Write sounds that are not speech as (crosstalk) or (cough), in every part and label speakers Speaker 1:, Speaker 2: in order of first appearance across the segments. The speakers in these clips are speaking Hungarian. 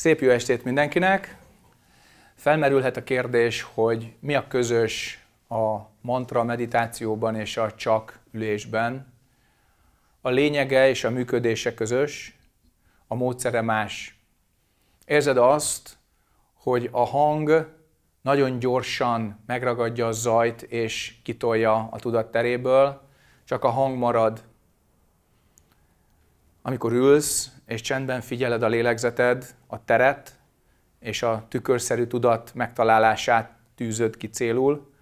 Speaker 1: Szép jó estét mindenkinek! Felmerülhet a kérdés, hogy mi a közös a mantra meditációban és a csak ülésben. A lényege és a működése közös, a módszere más. Érzed azt, hogy a hang nagyon gyorsan megragadja a zajt és kitolja a tudatteréből, csak a hang marad amikor ülsz, és csendben figyeled a lélegzeted, a teret, és a tükörszerű tudat megtalálását tűzöd ki célul,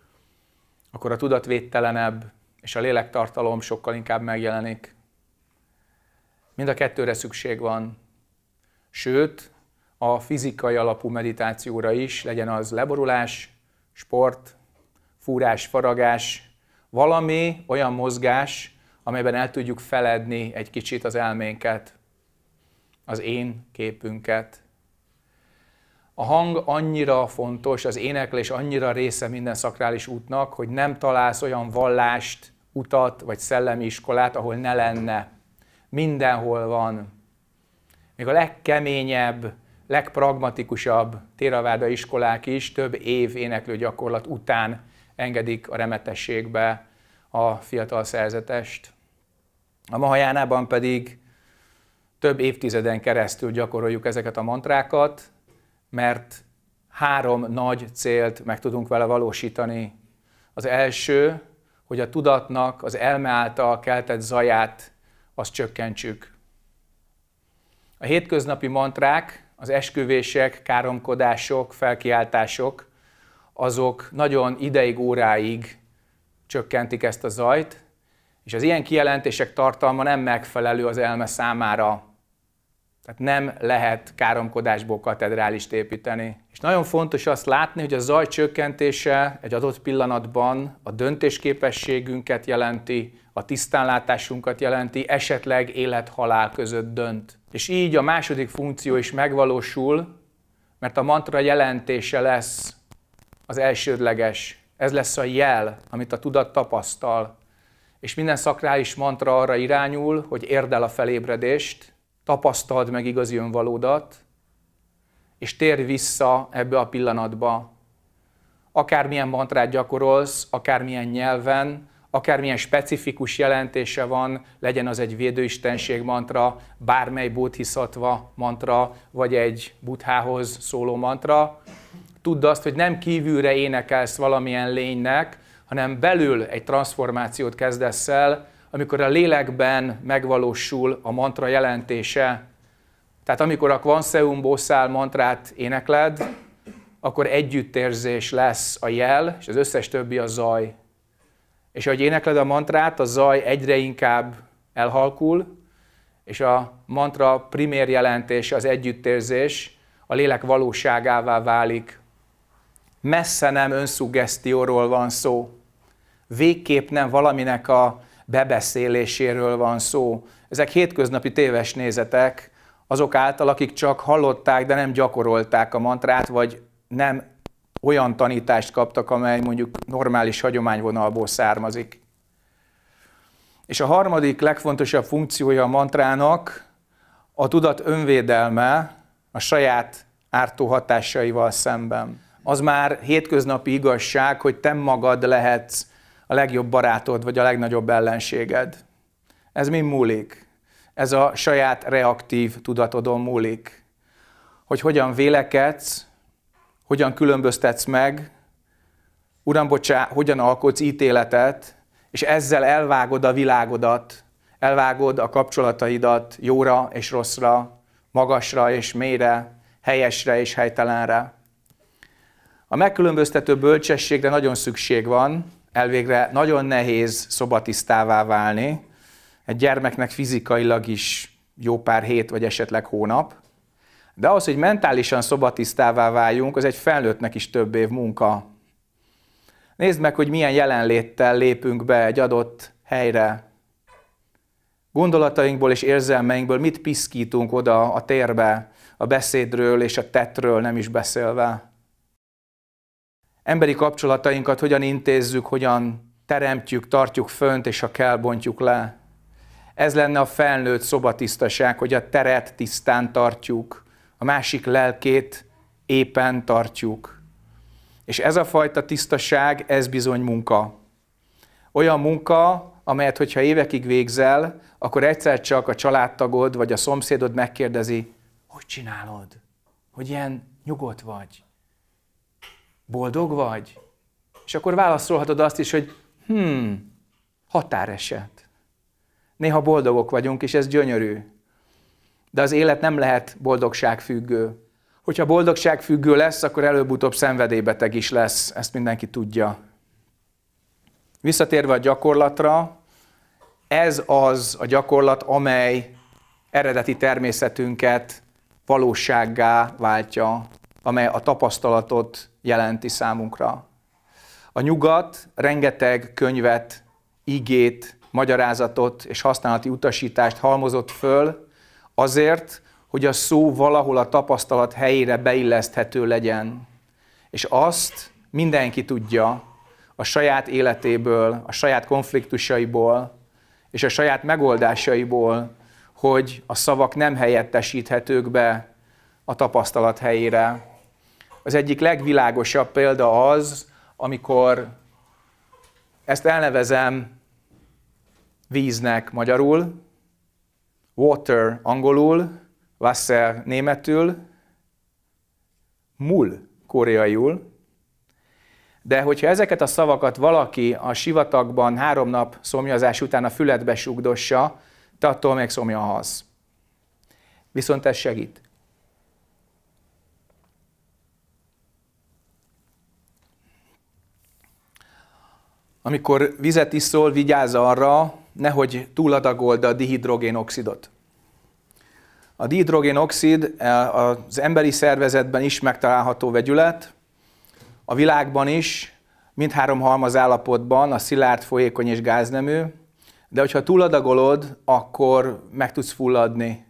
Speaker 1: akkor a tudat védtelenebb, és a lélektartalom sokkal inkább megjelenik. Mind a kettőre szükség van. Sőt, a fizikai alapú meditációra is, legyen az leborulás, sport, fúrás, faragás, valami olyan mozgás, amelyben el tudjuk feledni egy kicsit az elménket, az én képünket. A hang annyira fontos, az éneklés annyira része minden szakrális útnak, hogy nem találsz olyan vallást, utat vagy szellemi iskolát, ahol ne lenne. Mindenhol van. Még a legkeményebb, legpragmatikusabb téraváda iskolák is több év éneklő gyakorlat után engedik a remetességbe a fiatal szerzetest. A Mahajánában pedig több évtizeden keresztül gyakoroljuk ezeket a mantrákat, mert három nagy célt meg tudunk vele valósítani. Az első, hogy a tudatnak az elme által keltett zaját azt csökkentsük. A hétköznapi mantrák, az esküvések, káromkodások, felkiáltások, azok nagyon ideig, óráig csökkentik ezt a zajt, és az ilyen kijelentések tartalma nem megfelelő az elme számára. Tehát nem lehet káromkodásból katedrálist építeni. És nagyon fontos azt látni, hogy a zaj csökkentése egy adott pillanatban a döntésképességünket jelenti, a tisztánlátásunkat jelenti, esetleg élet-halál között dönt. És így a második funkció is megvalósul, mert a mantra jelentése lesz az elsődleges. Ez lesz a jel, amit a tudat tapasztal és minden szakrális mantra arra irányul, hogy érd el a felébredést, tapasztald meg igazi önvalódat, és térj vissza ebbe a pillanatba. Akármilyen mantrát gyakorolsz, akármilyen nyelven, akármilyen specifikus jelentése van, legyen az egy védőistenség mantra, bármely bódhiszatva mantra, vagy egy buddhához szóló mantra, tudd azt, hogy nem kívülre énekelsz valamilyen lénynek, hanem belül egy transformációt kezdesz el, amikor a lélekben megvalósul a mantra jelentése. Tehát amikor a Kvanseum Bosszál mantrát énekled, akkor együttérzés lesz a jel, és az összes többi a zaj. És ahogy énekled a mantrát, a zaj egyre inkább elhalkul, és a mantra primér jelentése, az együttérzés a lélek valóságává válik. Messze nem önszuggesztióról van szó végképp nem valaminek a bebeszéléséről van szó. Ezek hétköznapi téves nézetek azok által, akik csak hallották, de nem gyakorolták a mantrát, vagy nem olyan tanítást kaptak, amely mondjuk normális hagyományvonalból származik. És a harmadik legfontosabb funkciója a mantrának a tudat önvédelme a saját ártó hatásaival szemben. Az már hétköznapi igazság, hogy te magad lehetsz a legjobb barátod, vagy a legnagyobb ellenséged. Ez mi múlik? Ez a saját reaktív tudatodon múlik. Hogy hogyan vélekedsz, hogyan különböztetsz meg, Uram, bocsá, hogyan alkotsz ítéletet, és ezzel elvágod a világodat, elvágod a kapcsolataidat jóra és rosszra, magasra és mélyre, helyesre és helytelenre. A megkülönböztető bölcsességre nagyon szükség van, Elvégre nagyon nehéz szobatisztává válni, egy gyermeknek fizikailag is jó pár hét vagy esetleg hónap, de ahhoz, hogy mentálisan szobatisztává váljunk, az egy felnőttnek is több év munka. Nézd meg, hogy milyen jelenléttel lépünk be egy adott helyre. Gondolatainkból és érzelmeinkből mit piszkítunk oda a térbe, a beszédről és a tettről nem is beszélve emberi kapcsolatainkat hogyan intézzük, hogyan teremtjük, tartjuk fönt, és ha kell, bontjuk le. Ez lenne a felnőtt szobatisztaság, hogy a teret tisztán tartjuk, a másik lelkét éppen tartjuk. És ez a fajta tisztaság, ez bizony munka. Olyan munka, amelyet, hogyha évekig végzel, akkor egyszer csak a családtagod vagy a szomszédod megkérdezi, hogy csinálod, hogy ilyen nyugodt vagy, Boldog vagy? És akkor válaszolhatod azt is, hogy hmm, határeset. Néha boldogok vagyunk, és ez gyönyörű. De az élet nem lehet boldogságfüggő. Hogyha boldogságfüggő lesz, akkor előbb-utóbb szenvedélybeteg is lesz, ezt mindenki tudja. Visszatérve a gyakorlatra, ez az a gyakorlat, amely eredeti természetünket valósággá váltja, amely a tapasztalatot jelenti számunkra. A nyugat rengeteg könyvet, igét, magyarázatot és használati utasítást halmozott föl azért, hogy a szó valahol a tapasztalat helyére beilleszthető legyen. És azt mindenki tudja a saját életéből, a saját konfliktusaiból és a saját megoldásaiból, hogy a szavak nem helyettesíthetők be a tapasztalat helyére. Az egyik legvilágosabb példa az, amikor ezt elnevezem víznek magyarul, water angolul, Wasser németül, mul koreaiul, de hogyha ezeket a szavakat valaki a sivatagban három nap szomjazás után a fületbe sugdossa, te attól még a halsz. Viszont ez segít. Amikor vizet iszol, vigyázz arra, nehogy túladagold a dihidrogénoxidot. A dihidrogénoxid eh, az emberi szervezetben is megtalálható vegyület, a világban is, mindhárom halmaz állapotban a szilárd, folyékony és gáznemű, de hogyha túladagolod, akkor meg tudsz fulladni.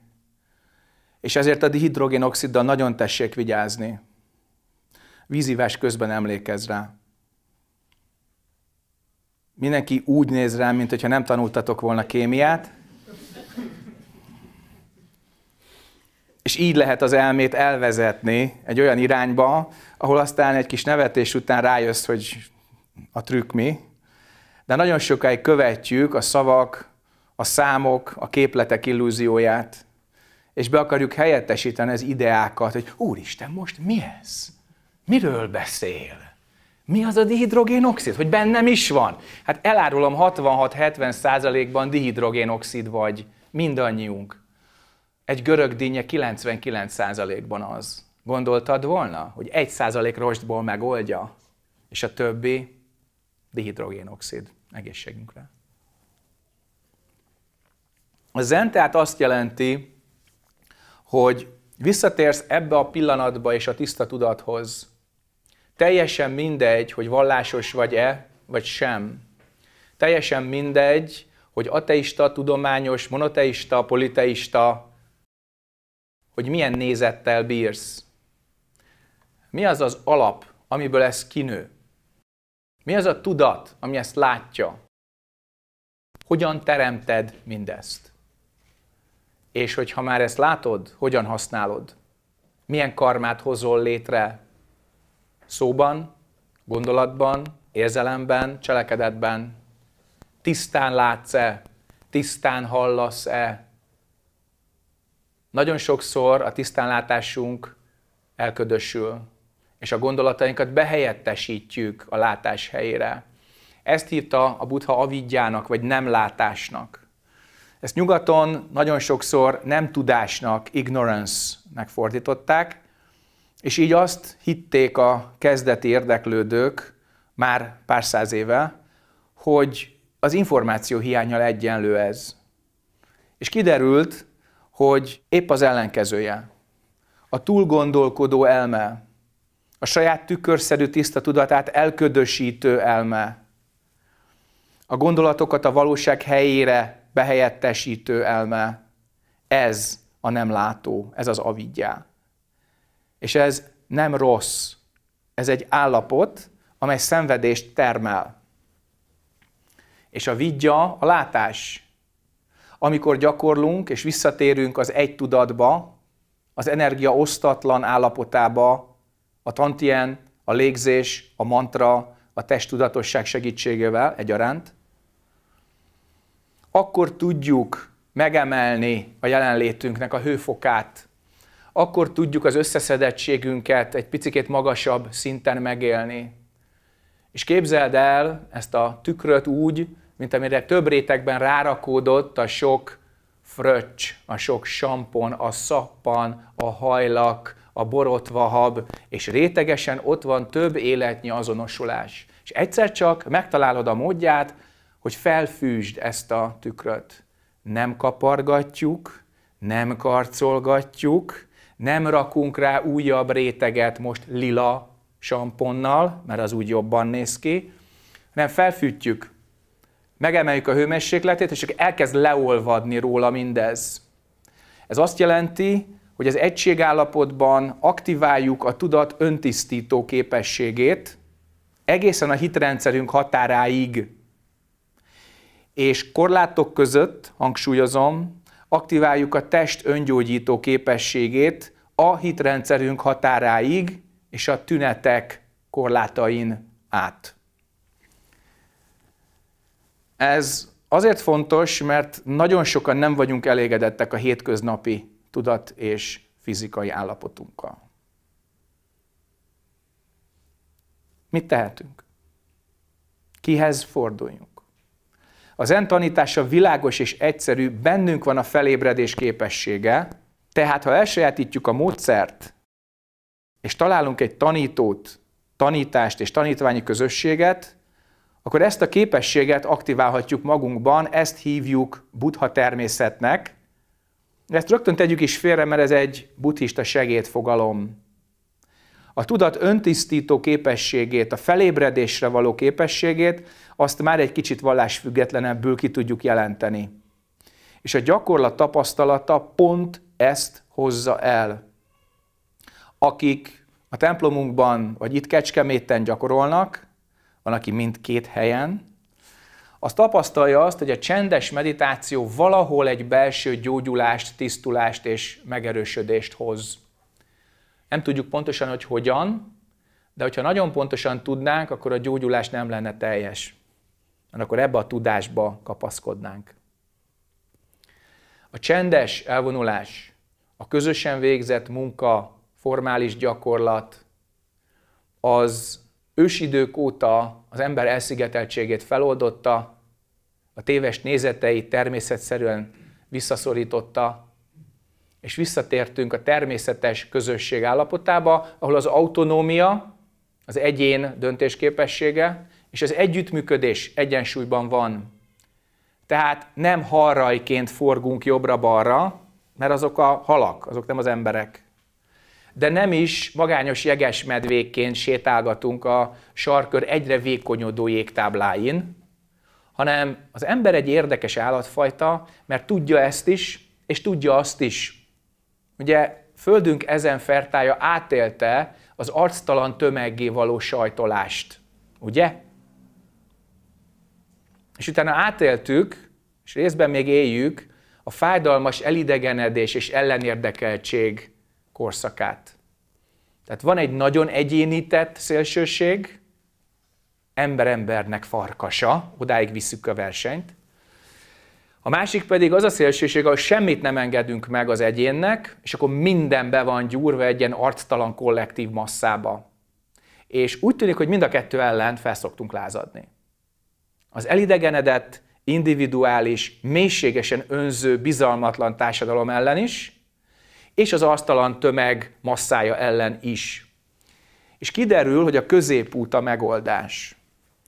Speaker 1: És ezért a dihidrogénoxiddal nagyon tessék vigyázni. Vízívás közben emlékezz rá mindenki úgy néz rám, mint hogyha nem tanultatok volna kémiát, És így lehet az elmét elvezetni egy olyan irányba, ahol aztán egy kis nevetés után rájössz, hogy a trükk mi. De nagyon sokáig követjük a szavak, a számok, a képletek illúzióját, és be akarjuk helyettesíteni az ideákat, hogy Úristen, most mi ez? Miről beszél? Mi az a dihidrogénoxid? Hogy bennem is van. Hát elárulom, 66-70 százalékban dihidrogénoxid vagy mindannyiunk. Egy görög dinnye 99 százalékban az. Gondoltad volna, hogy 1 százalék rostból megoldja, és a többi dihidrogénoxid egészségünkre. A zen tehát azt jelenti, hogy visszatérsz ebbe a pillanatba és a tiszta tudathoz, Teljesen mindegy, hogy vallásos vagy-e, vagy sem. Teljesen mindegy, hogy ateista, tudományos, monoteista, politeista, hogy milyen nézettel bírsz. Mi az az alap, amiből ez kinő? Mi az a tudat, ami ezt látja? Hogyan teremted mindezt? És hogyha már ezt látod, hogyan használod? Milyen karmát hozol létre Szóban, gondolatban, érzelemben, cselekedetben. Tisztán látsz-e? Tisztán hallasz-e? Nagyon sokszor a tisztánlátásunk elködösül, és a gondolatainkat behelyettesítjük a látás helyére. Ezt írta a Buddha avidjának, vagy nem látásnak. Ezt nyugaton nagyon sokszor nem tudásnak, ignorance-nek fordították, és így azt hitték a kezdeti érdeklődők már pár száz éve, hogy az információ hiányal egyenlő ez. És kiderült, hogy épp az ellenkezője. A túlgondolkodó elme, a saját tükörszerű tiszta tudatát elködösítő elme, a gondolatokat a valóság helyére behelyettesítő elme, ez a nem látó, ez az avidjá. És ez nem rossz. Ez egy állapot, amely szenvedést termel. És a vidja a látás. Amikor gyakorlunk és visszatérünk az egy tudatba, az energia osztatlan állapotába, a tantien, a légzés, a mantra, a testtudatosság segítségével egyaránt, akkor tudjuk megemelni a jelenlétünknek a hőfokát, akkor tudjuk az összeszedettségünket egy picit magasabb szinten megélni. És képzeld el ezt a tükröt úgy, mint amire több rétegben rárakódott a sok fröccs, a sok sampon, a szappan, a hajlak, a borotvahab, és rétegesen ott van több életnyi azonosulás. És egyszer csak megtalálod a módját, hogy felfűzsd ezt a tükröt. Nem kapargatjuk, nem karcolgatjuk, nem rakunk rá újabb réteget most lila samponnal, mert az úgy jobban néz ki, hanem felfűtjük, megemeljük a hőmérsékletét, és csak elkezd leolvadni róla mindez. Ez azt jelenti, hogy az egységállapotban aktiváljuk a tudat öntisztító képességét egészen a hitrendszerünk határáig. És korlátok között, hangsúlyozom, aktiváljuk a test öngyógyító képességét a hitrendszerünk határáig és a tünetek korlátain át. Ez azért fontos, mert nagyon sokan nem vagyunk elégedettek a hétköznapi tudat és fizikai állapotunkkal. Mit tehetünk? Kihez forduljunk? Az en tanítása világos és egyszerű, bennünk van a felébredés képessége, tehát ha elsajátítjuk a módszert, és találunk egy tanítót, tanítást és tanítványi közösséget, akkor ezt a képességet aktiválhatjuk magunkban, ezt hívjuk buddha természetnek. Ezt rögtön tegyük is félre, mert ez egy buddhista segédfogalom. A tudat öntisztító képességét, a felébredésre való képességét, azt már egy kicsit vallásfüggetlenebbül ki tudjuk jelenteni. És a gyakorlat tapasztalata pont ezt hozza el. Akik a templomunkban, vagy itt Kecskeméten gyakorolnak, van, aki mind két helyen, az tapasztalja azt, hogy a csendes meditáció valahol egy belső gyógyulást, tisztulást és megerősödést hoz. Nem tudjuk pontosan, hogy hogyan, de hogyha nagyon pontosan tudnánk, akkor a gyógyulás nem lenne teljes. Mert akkor ebbe a tudásba kapaszkodnánk. A csendes elvonulás, a közösen végzett munka, formális gyakorlat, az ősidők óta az ember elszigeteltségét feloldotta, a téves nézeteit természetszerűen visszaszorította, és visszatértünk a természetes közösség állapotába, ahol az autonómia, az egyén döntésképessége és az együttműködés egyensúlyban van. Tehát nem harrajként forgunk jobbra-balra, mert azok a halak, azok nem az emberek. De nem is magányos jegesmedvékként sétálgatunk a sarkör egyre vékonyodó jégtábláin, hanem az ember egy érdekes állatfajta, mert tudja ezt is, és tudja azt is, Ugye földünk ezen fertája átélte az arctalan tömeggé való sajtolást, ugye? És utána átéltük, és részben még éljük, a fájdalmas elidegenedés és ellenérdekeltség korszakát. Tehát van egy nagyon egyénített szélsőség, ember-embernek farkasa, odáig visszük a versenyt, a másik pedig az a szélsőség, ahol semmit nem engedünk meg az egyénnek, és akkor minden be van gyúrva egy ilyen arctalan kollektív masszába. És úgy tűnik, hogy mind a kettő ellen felszoktunk lázadni. Az elidegenedett, individuális, mélységesen önző, bizalmatlan társadalom ellen is, és az arctalan tömeg masszája ellen is. És kiderül, hogy a középút a megoldás.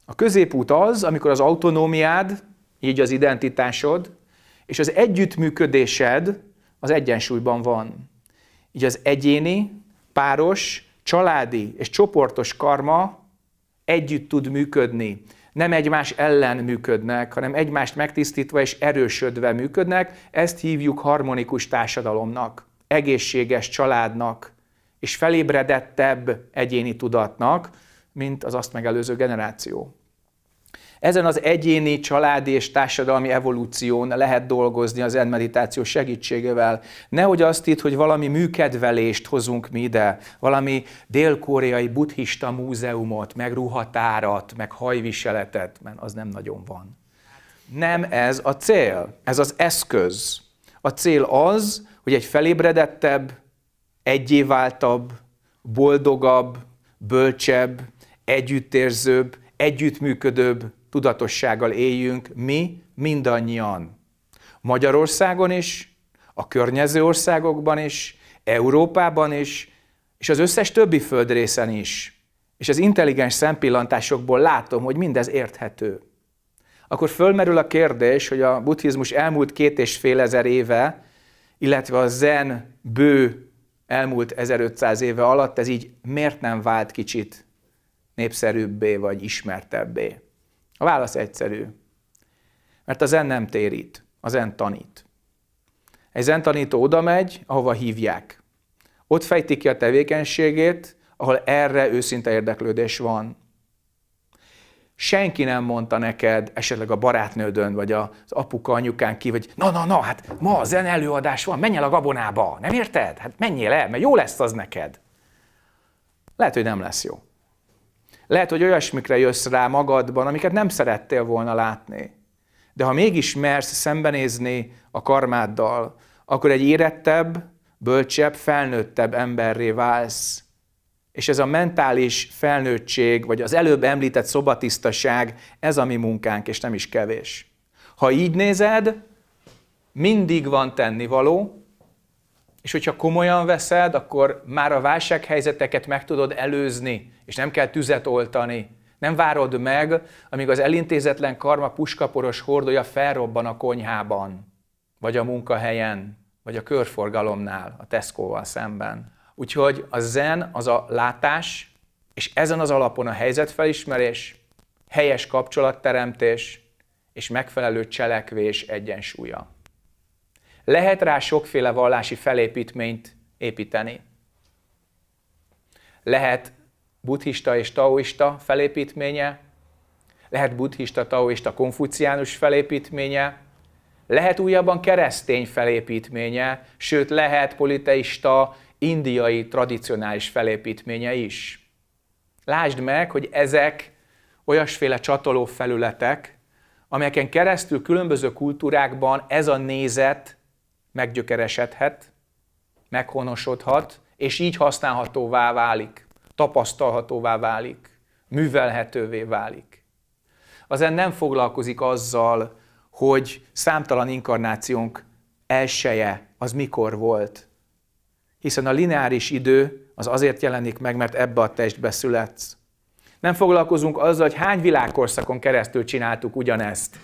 Speaker 1: A középút az, amikor az autonómiád, így az identitásod, és az együttműködésed az egyensúlyban van. Így az egyéni, páros, családi és csoportos karma együtt tud működni. Nem egymás ellen működnek, hanem egymást megtisztítva és erősödve működnek. Ezt hívjuk harmonikus társadalomnak, egészséges családnak és felébredettebb egyéni tudatnak, mint az azt megelőző generáció. Ezen az egyéni, családi és társadalmi evolúción lehet dolgozni az meditáció segítségével. Nehogy azt itt, hogy valami műkedvelést hozunk mi ide, valami dél-koreai buddhista múzeumot, meg ruhatárat, meg hajviseletet, mert az nem nagyon van. Nem ez a cél, ez az eszköz. A cél az, hogy egy felébredettebb, egyéváltabb, boldogabb, bölcsebb, együttérzőbb, együttműködőbb, tudatossággal éljünk mi mindannyian. Magyarországon is, a környező országokban is, Európában is, és az összes többi földrészen is. És az intelligens szempillantásokból látom, hogy mindez érthető. Akkor fölmerül a kérdés, hogy a buddhizmus elmúlt két és fél ezer éve, illetve a zen bő elmúlt 1500 éve alatt ez így miért nem vált kicsit népszerűbbé vagy ismertebbé. A válasz egyszerű. Mert a zen nem térít, a zen tanít. Egy zen tanító oda megy, ahova hívják. Ott fejti ki a tevékenységét, ahol erre őszinte érdeklődés van. Senki nem mondta neked, esetleg a barátnődön, vagy az apuka, anyukán ki, hogy na, na, na, hát ma a zen előadás van, menj el a gabonába, nem érted? Hát menjél el, mert jó lesz az neked. Lehet, hogy nem lesz jó. Lehet, hogy olyasmikre jössz rá magadban, amiket nem szerettél volna látni. De ha mégis mersz szembenézni a karmáddal, akkor egy érettebb, bölcsebb, felnőttebb emberré válsz. És ez a mentális felnőttség, vagy az előbb említett szobatisztaság, ez a mi munkánk, és nem is kevés. Ha így nézed, mindig van tennivaló, és hogyha komolyan veszed, akkor már a válsághelyzeteket meg tudod előzni, és nem kell tüzet oltani. Nem várod meg, amíg az elintézetlen karma puskaporos hordója felrobban a konyhában, vagy a munkahelyen, vagy a körforgalomnál, a Tesco-val szemben. Úgyhogy a zen az a látás, és ezen az alapon a helyzetfelismerés, helyes kapcsolatteremtés és megfelelő cselekvés egyensúlya. Lehet rá sokféle vallási felépítményt építeni. Lehet buddhista és taoista felépítménye, lehet buddhista, taoista, konfuciánus felépítménye, lehet újabban keresztény felépítménye, sőt lehet politeista, indiai tradicionális felépítménye is. Lásd meg, hogy ezek olyasféle csatoló felületek, amelyeken keresztül különböző kultúrákban ez a nézet meggyökeresedhet, meghonosodhat, és így használhatóvá válik, tapasztalhatóvá válik, művelhetővé válik. en nem foglalkozik azzal, hogy számtalan inkarnációnk elseje az mikor volt. Hiszen a lineáris idő az azért jelenik meg, mert ebbe a testbe születsz. Nem foglalkozunk azzal, hogy hány világkorszakon keresztül csináltuk ugyanezt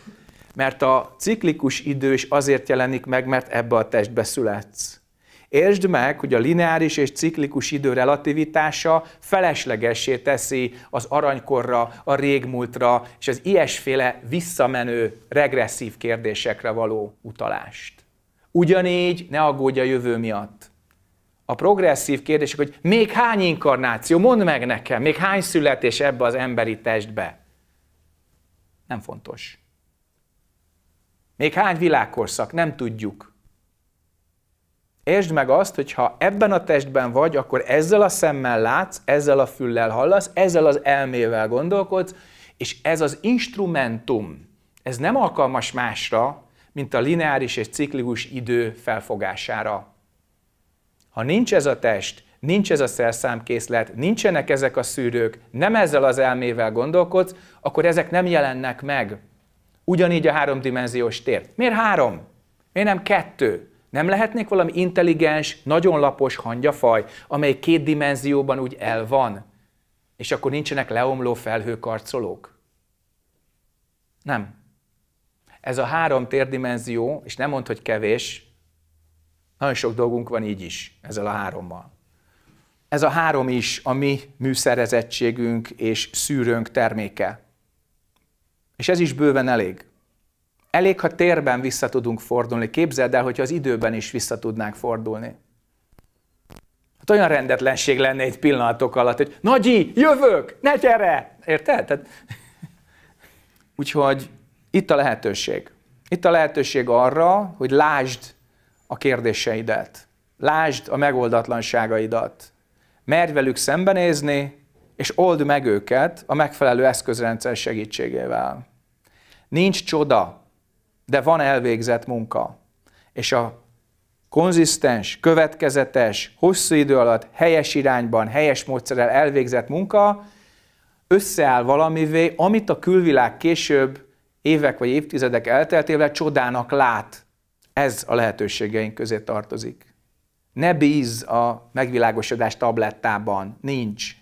Speaker 1: mert a ciklikus idő is azért jelenik meg, mert ebbe a testbe születsz. Értsd meg, hogy a lineáris és ciklikus idő relativitása feleslegessé teszi az aranykorra, a régmúltra és az ilyesféle visszamenő, regresszív kérdésekre való utalást. Ugyanígy ne aggódj a jövő miatt. A progresszív kérdések, hogy még hány inkarnáció, mondd meg nekem, még hány születés ebbe az emberi testbe. Nem fontos. Még hány világkorszak, nem tudjuk. Értsd meg azt, hogy ha ebben a testben vagy, akkor ezzel a szemmel látsz, ezzel a füllel hallasz, ezzel az elmével gondolkodsz, és ez az instrumentum, ez nem alkalmas másra, mint a lineáris és ciklikus idő felfogására. Ha nincs ez a test, nincs ez a szerszámkészlet, nincsenek ezek a szűrők, nem ezzel az elmével gondolkodsz, akkor ezek nem jelennek meg. Ugyanígy a háromdimenziós tér. Miért három? Miért nem kettő? Nem lehetnék valami intelligens, nagyon lapos hangyafaj, amely két dimenzióban úgy el van, és akkor nincsenek leomló felhőkarcolók? Nem. Ez a három térdimenzió, és nem mond, hogy kevés, nagyon sok dolgunk van így is, ezzel a hárommal. Ez a három is a mi műszerezettségünk és szűrőnk terméke. És ez is bőven elég. Elég, ha térben vissza tudunk fordulni. Képzeld el, hogyha az időben is vissza tudnánk fordulni. Hát olyan rendetlenség lenne egy pillanatok alatt, hogy Nagyi, jövök, ne gyere! Érted? Tehát... (laughs) Úgyhogy itt a lehetőség. Itt a lehetőség arra, hogy lásd a kérdéseidet. Lásd a megoldatlanságaidat. Merj velük szembenézni, és old meg őket a megfelelő eszközrendszer segítségével. Nincs csoda, de van elvégzett munka. És a konzisztens, következetes, hosszú idő alatt helyes irányban, helyes módszerrel elvégzett munka összeáll valamivé, amit a külvilág később évek vagy évtizedek elteltével csodának lát. Ez a lehetőségeink közé tartozik. Ne bízz a megvilágosodás tablettában, nincs.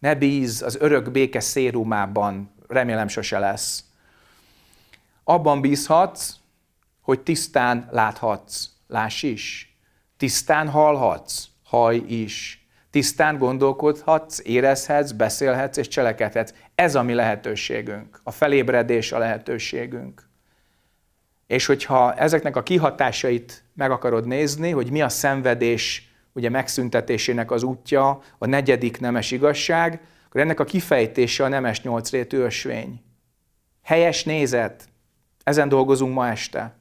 Speaker 1: Ne bíz az örök béke szérumában, remélem sose lesz. Abban bízhatsz, hogy tisztán láthatsz, láss is. Tisztán hallhatsz, haj is. Tisztán gondolkodhatsz, érezhetsz, beszélhetsz és cselekedhetsz. Ez a mi lehetőségünk. A felébredés a lehetőségünk. És hogyha ezeknek a kihatásait meg akarod nézni, hogy mi a szenvedés ugye megszüntetésének az útja, a negyedik nemes igazság, akkor ennek a kifejtése a nemes nyolcrétű ösvény. Helyes nézet, ezen dolgozunk ma este.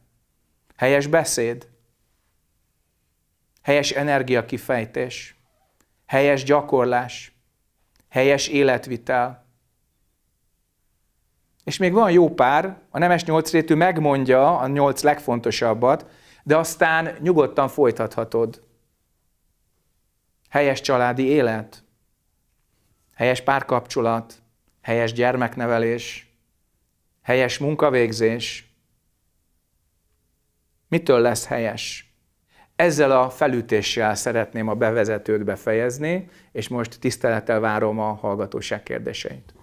Speaker 1: Helyes beszéd, helyes energiakifejtés, helyes gyakorlás, helyes életvitel. És még van jó pár, a nemes nyolcrétű megmondja a nyolc legfontosabbat, de aztán nyugodtan folytathatod. Helyes családi élet, helyes párkapcsolat, helyes gyermeknevelés, helyes munkavégzés. Mitől lesz helyes? Ezzel a felütéssel szeretném a bevezetőt befejezni, és most tisztelettel várom a hallgatóság kérdéseit.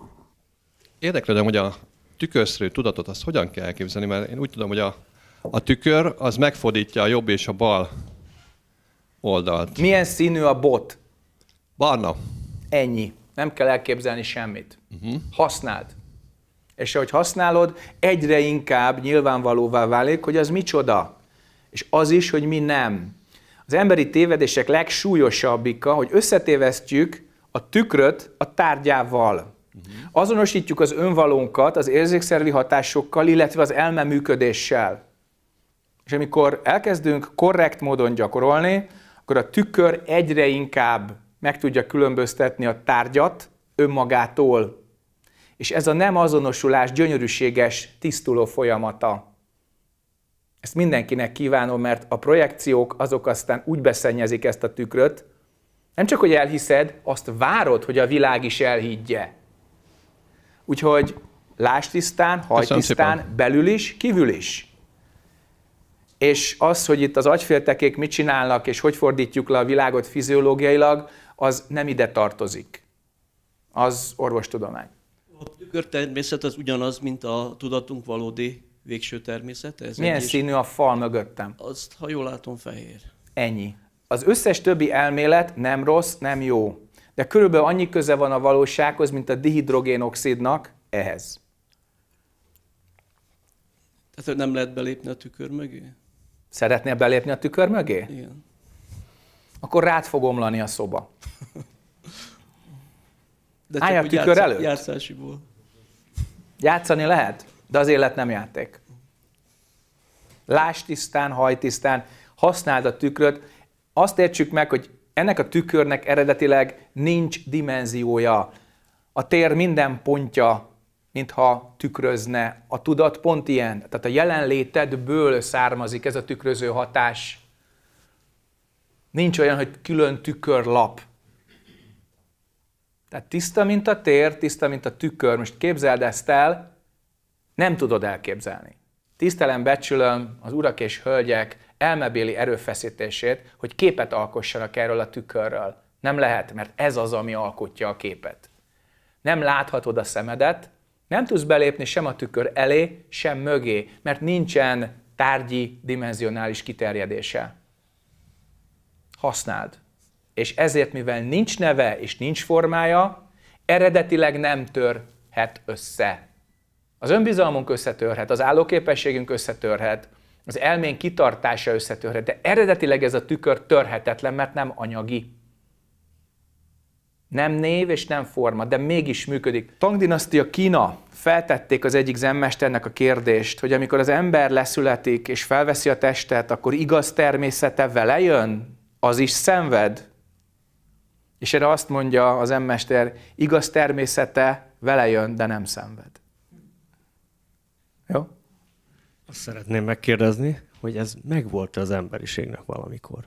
Speaker 2: Érdeklődöm, hogy a tükörszerű tudatot azt hogyan kell elképzelni, mert én úgy tudom, hogy a, a tükör az megfordítja a jobb és a bal oldalt. Milyen
Speaker 1: színű a bot? Barna. Ennyi. Nem kell elképzelni semmit. Uh-huh. Használd. És ahogy használod, egyre inkább nyilvánvalóvá válik, hogy az micsoda. És az is, hogy mi nem. Az emberi tévedések legsúlyosabbika, hogy összetévesztjük a tükröt a tárgyával. Uh-huh. Azonosítjuk az önvalónkat az érzékszervi hatásokkal, illetve az elme működéssel. És amikor elkezdünk korrekt módon gyakorolni, akkor a tükör egyre inkább meg tudja különböztetni a tárgyat önmagától. És ez a nem azonosulás gyönyörűséges, tisztuló folyamata. Ezt mindenkinek kívánom, mert a projekciók azok aztán úgy beszennyezik ezt a tükröt, nem csak, hogy elhiszed, azt várod, hogy a világ is elhiggye. Úgyhogy lásd tisztán, hajj tisztán, belül is, kívül is és az, hogy itt az agyféltekék mit csinálnak, és hogy fordítjuk le a világot fiziológiailag, az nem ide tartozik. Az orvostudomány.
Speaker 3: A tükör természet az ugyanaz, mint a tudatunk valódi végső természete? Ez Milyen színű
Speaker 1: a fal mögöttem? Azt, ha jól látom, fehér. Ennyi. Az összes többi elmélet nem rossz, nem jó. De körülbelül annyi köze van a valósághoz, mint a dihidrogénoxidnak ehhez. Tehát nem lehet belépni a tükör mögé? Szeretnél belépni a tükör mögé? Igen. Akkor rád fog omlani a szoba. De Állj a tükör játsz, előtt? Játszásiból. Játszani lehet, de az élet nem játék. Láss tisztán, haj tisztán, használd a tükröt. Azt értsük meg, hogy ennek a tükörnek eredetileg nincs dimenziója. A tér minden pontja mintha tükrözne. A tudat pont ilyen, tehát a jelenlétedből származik ez a tükröző hatás. Nincs olyan, hogy külön tükörlap. Tehát tiszta, mint a tér, tiszta, mint a tükör. Most képzeld ezt el, nem tudod elképzelni. Tisztelem, becsülöm az urak és hölgyek elmebéli erőfeszítését, hogy képet alkossanak erről a tükörről. Nem lehet, mert ez az, ami alkotja a képet. Nem láthatod a szemedet, nem tudsz belépni sem a tükör elé, sem mögé, mert nincsen tárgyi, dimenzionális kiterjedése. Használd. És ezért, mivel nincs neve és nincs formája, eredetileg nem törhet össze. Az önbizalmunk összetörhet, az állóképességünk összetörhet, az elménk kitartása összetörhet, de eredetileg ez a tükör törhetetlen, mert nem anyagi. Nem név és nem forma, de mégis működik. dinasztia Kína feltették az egyik zenmesternek a kérdést, hogy amikor az ember leszületik és felveszi a testet, akkor igaz természete vele jön? Az is szenved? És erre azt mondja az emmester, igaz természete vele jön, de nem szenved.
Speaker 2: Jó? Azt szeretném
Speaker 3: megkérdezni, hogy ez megvolt az emberiségnek valamikor,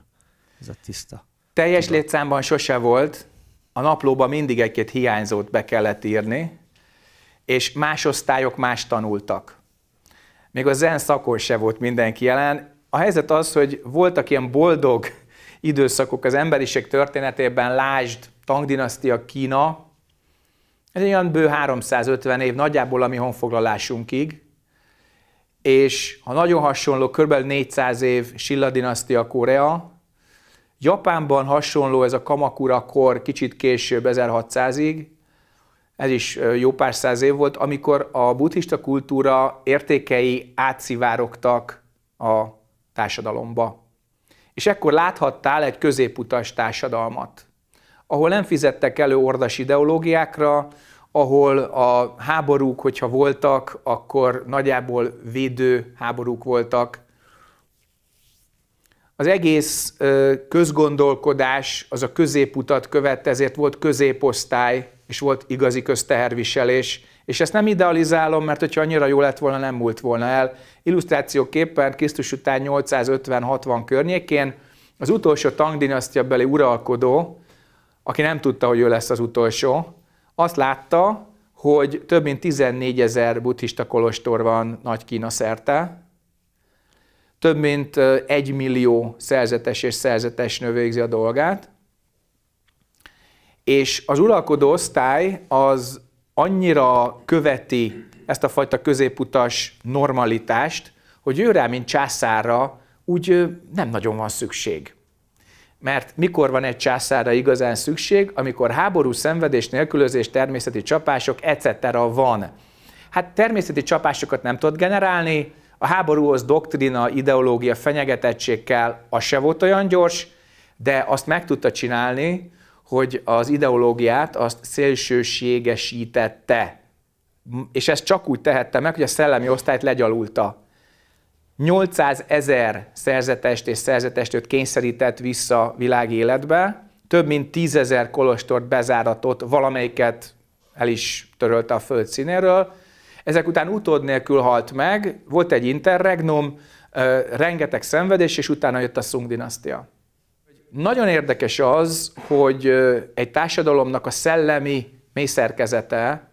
Speaker 3: ez a tiszta.
Speaker 1: Teljes létszámban sose volt, a naplóba mindig egy-két hiányzót be kellett írni, és más osztályok más tanultak. Még a zen szakon se volt mindenki jelen. A helyzet az, hogy voltak ilyen boldog (laughs) időszakok az emberiség történetében, lásd, Tangdinasztia, Kína, ez olyan bő 350 év, nagyjából a mi honfoglalásunkig, és ha nagyon hasonló, kb. 400 év Silla dinasztia Korea, Japánban hasonló ez a Kamakura kor kicsit később, 1600-ig, ez is jó pár száz év volt, amikor a buddhista kultúra értékei átszivárogtak a társadalomba. És ekkor láthattál egy középutas társadalmat, ahol nem fizettek elő ordas ideológiákra, ahol a háborúk, hogyha voltak, akkor nagyjából védő háborúk voltak, az egész közgondolkodás az a középutat követte, ezért volt középosztály, és volt igazi közteherviselés, és ezt nem idealizálom, mert hogyha annyira jó lett volna, nem múlt volna el. Illusztrációképpen Krisztus után 850-60 környékén az utolsó tangdinasztia beli uralkodó, aki nem tudta, hogy ő lesz az utolsó, azt látta, hogy több mint 14 ezer buddhista kolostor van Nagy-Kína szerte, több mint egy millió szerzetes és szerzetesnő végzi a dolgát, és az uralkodó osztály az annyira követi ezt a fajta középutas normalitást, hogy ő rá, mint császára, úgy nem nagyon van szükség. Mert mikor van egy császára igazán szükség, amikor háború, szenvedés, nélkülözés, természeti csapások, etc. van. Hát természeti csapásokat nem tud generálni, a háborúhoz doktrina, ideológia, fenyegetettség kell, az se volt olyan gyors, de azt meg tudta csinálni, hogy az ideológiát azt szélsőségesítette. És ezt csak úgy tehette meg, hogy a szellemi osztályt legyalulta. 800 ezer szerzetest és szerzetestőt kényszerített vissza világ életbe, több mint 10 ezer kolostort bezáratott, valamelyiket el is törölte a föld színéről, ezek után utód nélkül halt meg, volt egy interregnum, rengeteg szenvedés, és utána jött a Sung dinasztia. Nagyon érdekes az, hogy egy társadalomnak a szellemi mészerkezete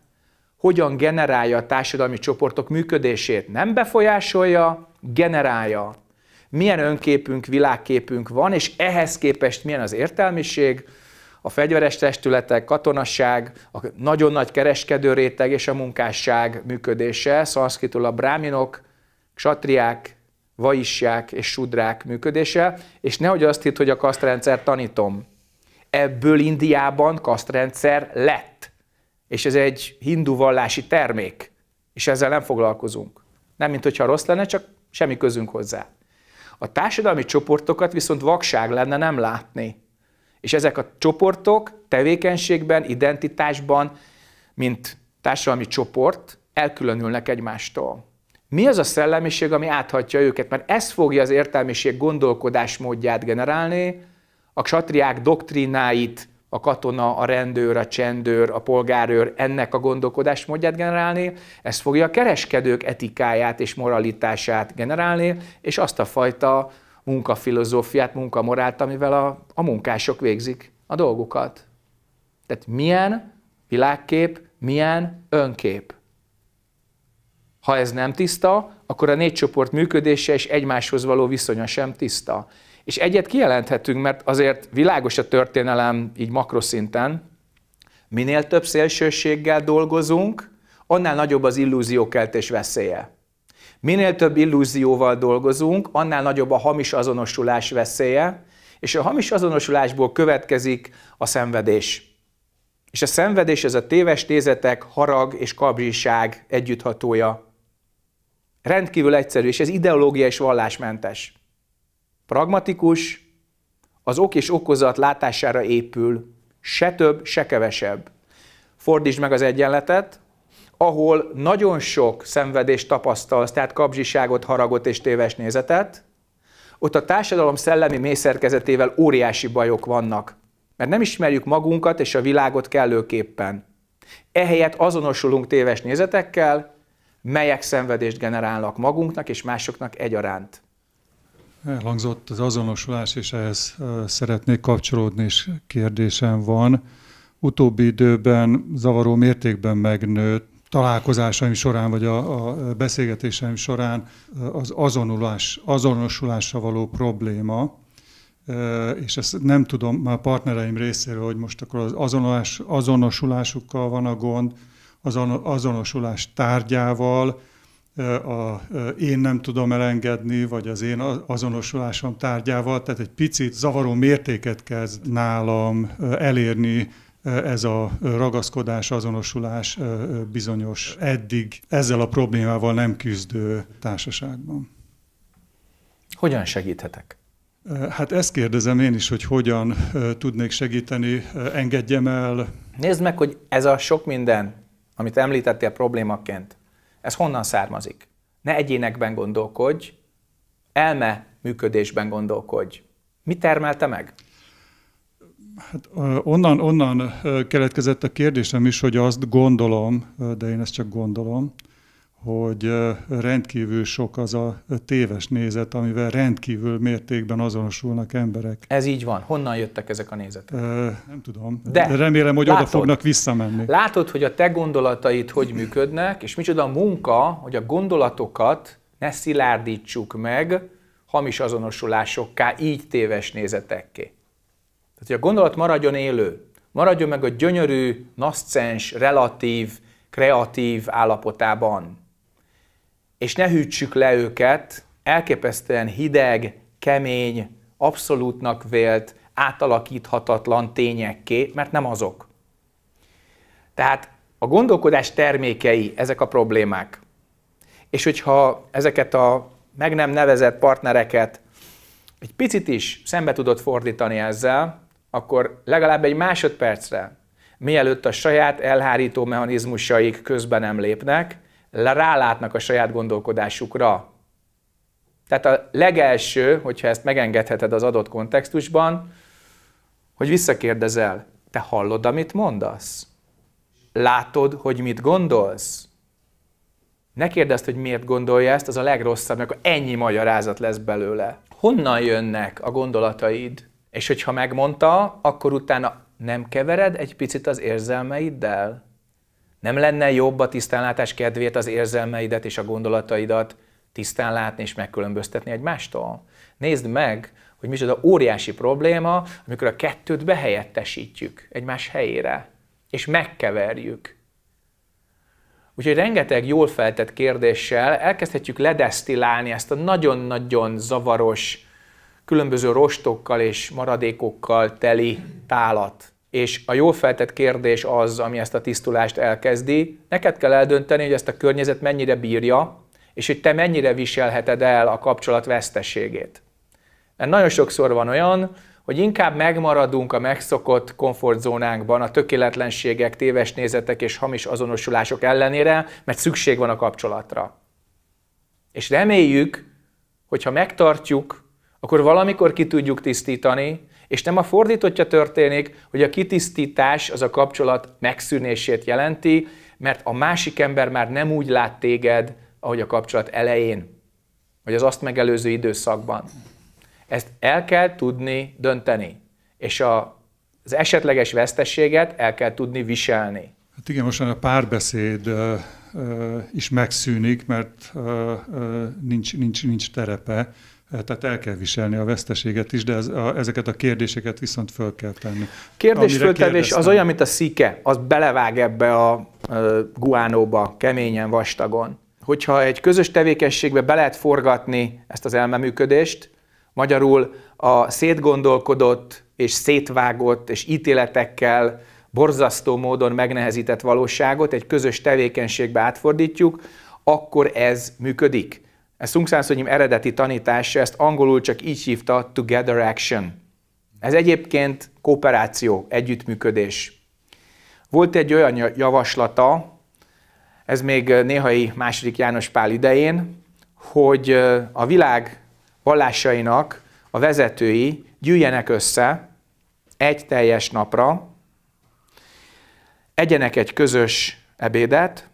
Speaker 1: hogyan generálja a társadalmi csoportok működését. Nem befolyásolja, generálja. Milyen önképünk, világképünk van, és ehhez képest milyen az értelmiség, a fegyveres testületek, katonasság, a nagyon nagy kereskedő réteg és a munkásság működése, szarszkitul a bráminok, satriák, vaissák és sudrák működése, és nehogy azt hitt, hogy a kasztrendszer tanítom. Ebből Indiában kasztrendszer lett, és ez egy hindu vallási termék, és ezzel nem foglalkozunk. Nem, mint hogyha rossz lenne, csak semmi közünk hozzá. A társadalmi csoportokat viszont vakság lenne nem látni. És ezek a csoportok tevékenységben, identitásban, mint társadalmi csoport, elkülönülnek egymástól. Mi az a szellemiség, ami áthatja őket? Mert ez fogja az értelmiség gondolkodásmódját generálni, a satriák doktrináit, a katona, a rendőr, a csendőr, a polgárőr ennek a gondolkodásmódját generálni, ez fogja a kereskedők etikáját és moralitását generálni, és azt a fajta munkafilozófiát, munkamorált, amivel a, a munkások végzik a dolgukat. Tehát milyen világkép, milyen önkép. Ha ez nem tiszta, akkor a négy csoport működése és egymáshoz való viszonya sem tiszta. És egyet kijelenthetünk, mert azért világos a történelem így makroszinten, minél több szélsőséggel dolgozunk, annál nagyobb az illúziókeltés veszélye. Minél több illúzióval dolgozunk, annál nagyobb a hamis azonosulás veszélye, és a hamis azonosulásból következik a szenvedés. És a szenvedés ez a téves nézetek, harag és kabriság együtthatója. Rendkívül egyszerű, és ez ideológia és vallásmentes. Pragmatikus, az ok és okozat látására épül, se több, se kevesebb. Fordítsd meg az egyenletet, ahol nagyon sok szenvedést tapasztalsz, tehát kapzsiságot, haragot és téves nézetet, ott a társadalom szellemi mészerkezetével óriási bajok vannak. Mert nem ismerjük magunkat és a világot kellőképpen. Ehelyett azonosulunk téves nézetekkel, melyek szenvedést generálnak magunknak és másoknak egyaránt.
Speaker 2: Elhangzott az azonosulás, és ehhez szeretnék kapcsolódni, és kérdésem van. Utóbbi időben zavaró mértékben megnőtt találkozásaim során, vagy a, a beszélgetéseim során az azonulás, azonosulásra való probléma, és ezt nem tudom a partnereim részéről, hogy most akkor az azonulás, azonosulásukkal van a gond, az azonosulás tárgyával, a én nem tudom elengedni, vagy az én azonosulásom tárgyával, tehát egy picit zavaró mértéket kezd nálam elérni ez a ragaszkodás, azonosulás bizonyos eddig ezzel a problémával nem küzdő társaságban.
Speaker 1: Hogyan segíthetek?
Speaker 2: Hát ezt kérdezem én is, hogy hogyan tudnék segíteni, engedjem el.
Speaker 1: Nézd meg, hogy ez a sok minden, amit említettél problémaként, ez honnan származik? Ne egyénekben gondolkodj, elme működésben gondolkodj. Mi termelte meg?
Speaker 2: Hát onnan, onnan keletkezett a kérdésem is, hogy azt gondolom, de én ezt csak gondolom, hogy rendkívül sok az a téves nézet, amivel rendkívül mértékben azonosulnak emberek.
Speaker 1: Ez így van. Honnan jöttek ezek a nézetek?
Speaker 2: Nem tudom. De remélem, hogy látod, oda fognak visszamenni.
Speaker 1: Látod, hogy a te gondolataid hogy működnek, és micsoda a munka, hogy a gondolatokat ne szilárdítsuk meg hamis azonosulásokká, így téves nézetekké. Tehát, hogy a gondolat maradjon élő, maradjon meg a gyönyörű, naszcens, relatív, kreatív állapotában. És ne hűtsük le őket elképesztően hideg, kemény, abszolútnak vélt, átalakíthatatlan tényekké, mert nem azok. Tehát a gondolkodás termékei ezek a problémák. És hogyha ezeket a meg nem nevezett partnereket egy picit is szembe tudod fordítani ezzel, akkor legalább egy másodpercre, mielőtt a saját elhárító mechanizmusaik közben nem lépnek, rálátnak a saját gondolkodásukra. Tehát a legelső, hogyha ezt megengedheted az adott kontextusban, hogy visszakérdezel, te hallod, amit mondasz? Látod, hogy mit gondolsz? Ne kérdezd, hogy miért gondolja ezt, az a legrosszabb, mert akkor ennyi magyarázat lesz belőle. Honnan jönnek a gondolataid? És hogyha megmondta, akkor utána nem kevered egy picit az érzelmeiddel? Nem lenne jobb a tisztánlátás kedvét az érzelmeidet és a gondolataidat tisztán látni és megkülönböztetni egymástól? Nézd meg, hogy micsoda óriási probléma, amikor a kettőt behelyettesítjük egymás helyére, és megkeverjük. Úgyhogy rengeteg jól feltett kérdéssel elkezdhetjük ledesztillálni ezt a nagyon-nagyon zavaros, különböző rostokkal és maradékokkal teli tálat. És a jól feltett kérdés az, ami ezt a tisztulást elkezdi. Neked kell eldönteni, hogy ezt a környezet mennyire bírja, és hogy te mennyire viselheted el a kapcsolat veszteségét. Mert nagyon sokszor van olyan, hogy inkább megmaradunk a megszokott komfortzónánkban, a tökéletlenségek, téves nézetek és hamis azonosulások ellenére, mert szükség van a kapcsolatra. És reméljük, hogy ha megtartjuk akkor valamikor ki tudjuk tisztítani, és nem a fordítottja történik, hogy a kitisztítás az a kapcsolat megszűnését jelenti, mert a másik ember már nem úgy lát téged, ahogy a kapcsolat elején, vagy az azt megelőző időszakban. Ezt el kell tudni dönteni, és a, az esetleges vesztességet el kell tudni viselni.
Speaker 2: Hát igen, most a párbeszéd uh, uh, is megszűnik, mert uh, nincs, nincs, nincs terepe Eh, tehát el kell viselni a veszteséget is, de ez, a, ezeket a kérdéseket viszont föl kell tenni. Kérdés föltevés az olyan,
Speaker 1: mint a szike, az belevág ebbe a, a eh, guánóba, keményen, vastagon. Hogyha egy közös tevékenységbe be lehet forgatni ezt az elmeműködést, magyarul a szétgondolkodott és szétvágott és ítéletekkel borzasztó módon megnehezített valóságot egy közös tevékenységbe átfordítjuk, akkor ez működik. Ez Szungszánszonyim eredeti tanítása, ezt angolul csak így hívta Together Action. Ez egyébként kooperáció, együttműködés. Volt egy olyan javaslata, ez még néhai második János Pál idején, hogy a világ vallásainak a vezetői gyűjjenek össze egy teljes napra, egyenek egy közös ebédet,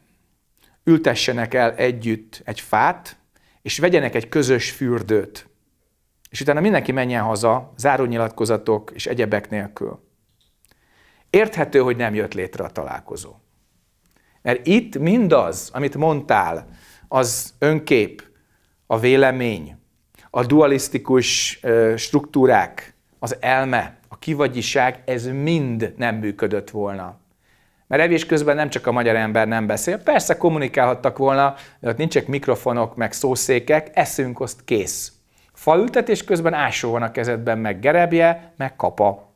Speaker 1: ültessenek el együtt egy fát, és vegyenek egy közös fürdőt. És utána mindenki menjen haza, zárónyilatkozatok és egyebek nélkül. Érthető, hogy nem jött létre a találkozó. Mert itt mindaz, amit mondtál, az önkép, a vélemény, a dualisztikus struktúrák, az elme, a kivagyiság, ez mind nem működött volna mert evés közben nem csak a magyar ember nem beszél. Persze kommunikálhattak volna, de ott nincsenek mikrofonok, meg szószékek, eszünk azt kész. Faültetés közben ásó van a kezedben, meg gerebje, meg kapa.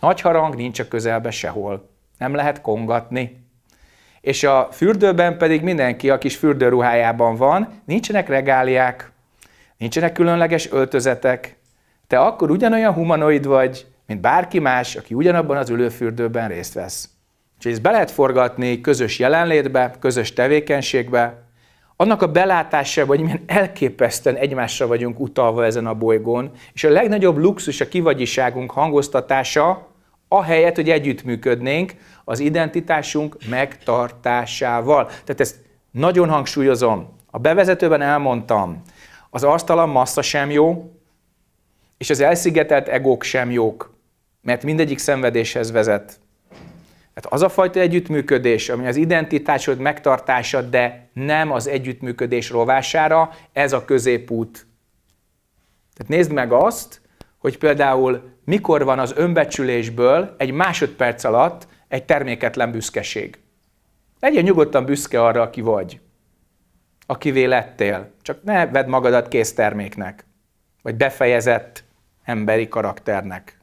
Speaker 1: Nagy harang nincs a közelbe sehol. Nem lehet kongatni. És a fürdőben pedig mindenki a kis fürdőruhájában van, nincsenek regáliák, nincsenek különleges öltözetek. Te akkor ugyanolyan humanoid vagy, mint bárki más, aki ugyanabban az ülőfürdőben részt vesz. Úgyhogy ezt be lehet forgatni közös jelenlétbe, közös tevékenységbe, annak a belátásába, hogy milyen elképesztően egymásra vagyunk utalva ezen a bolygón, és a legnagyobb luxus a kivagyiságunk hangoztatása, ahelyett, hogy együttműködnénk az identitásunk megtartásával. Tehát ezt nagyon hangsúlyozom. A bevezetőben elmondtam, az asztalam massza sem jó, és az elszigetelt egók sem jók, mert mindegyik szenvedéshez vezet. Tehát az a fajta együttműködés, ami az identitásod megtartása, de nem az együttműködés rovására, ez a középút. Tehát nézd meg azt, hogy például mikor van az önbecsülésből egy másodperc alatt egy terméketlen büszkeség. Legyen nyugodtan büszke arra, aki vagy, akivé lettél. Csak ne vedd magadat kész terméknek, vagy befejezett emberi karakternek.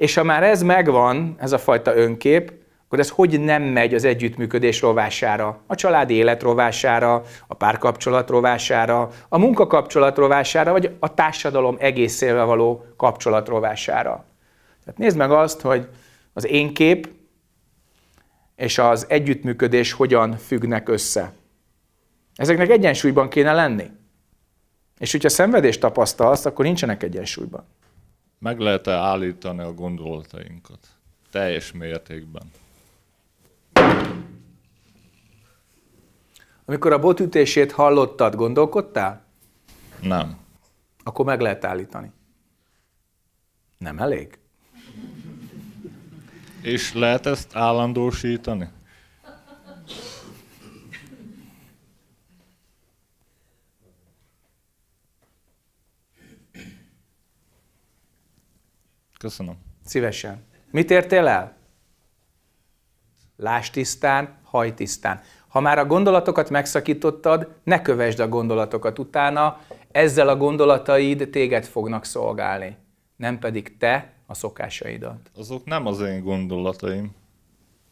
Speaker 1: És ha már ez megvan, ez a fajta önkép, akkor ez hogy nem megy az együttműködés rovására, a család élet rovására, a párkapcsolat rovására, a munkakapcsolat rovására, vagy a társadalom egészével való kapcsolat rovására. Tehát nézd meg azt, hogy az én kép és az együttműködés hogyan függnek össze. Ezeknek egyensúlyban kéne lenni. És hogyha szenvedést tapasztalsz, akkor nincsenek egyensúlyban
Speaker 2: meg lehet-e állítani a gondolatainkat teljes mértékben.
Speaker 1: Amikor a botütését hallottad, gondolkodtál? Nem. Akkor meg lehet állítani. Nem elég?
Speaker 2: És lehet ezt állandósítani?
Speaker 1: Köszönöm. Szívesen. Mit értél el? Lásd tisztán, haj tisztán. Ha már a gondolatokat megszakítottad, ne kövesd a gondolatokat utána, ezzel a gondolataid téged fognak szolgálni, nem pedig te a szokásaidat.
Speaker 2: Azok nem az én gondolataim.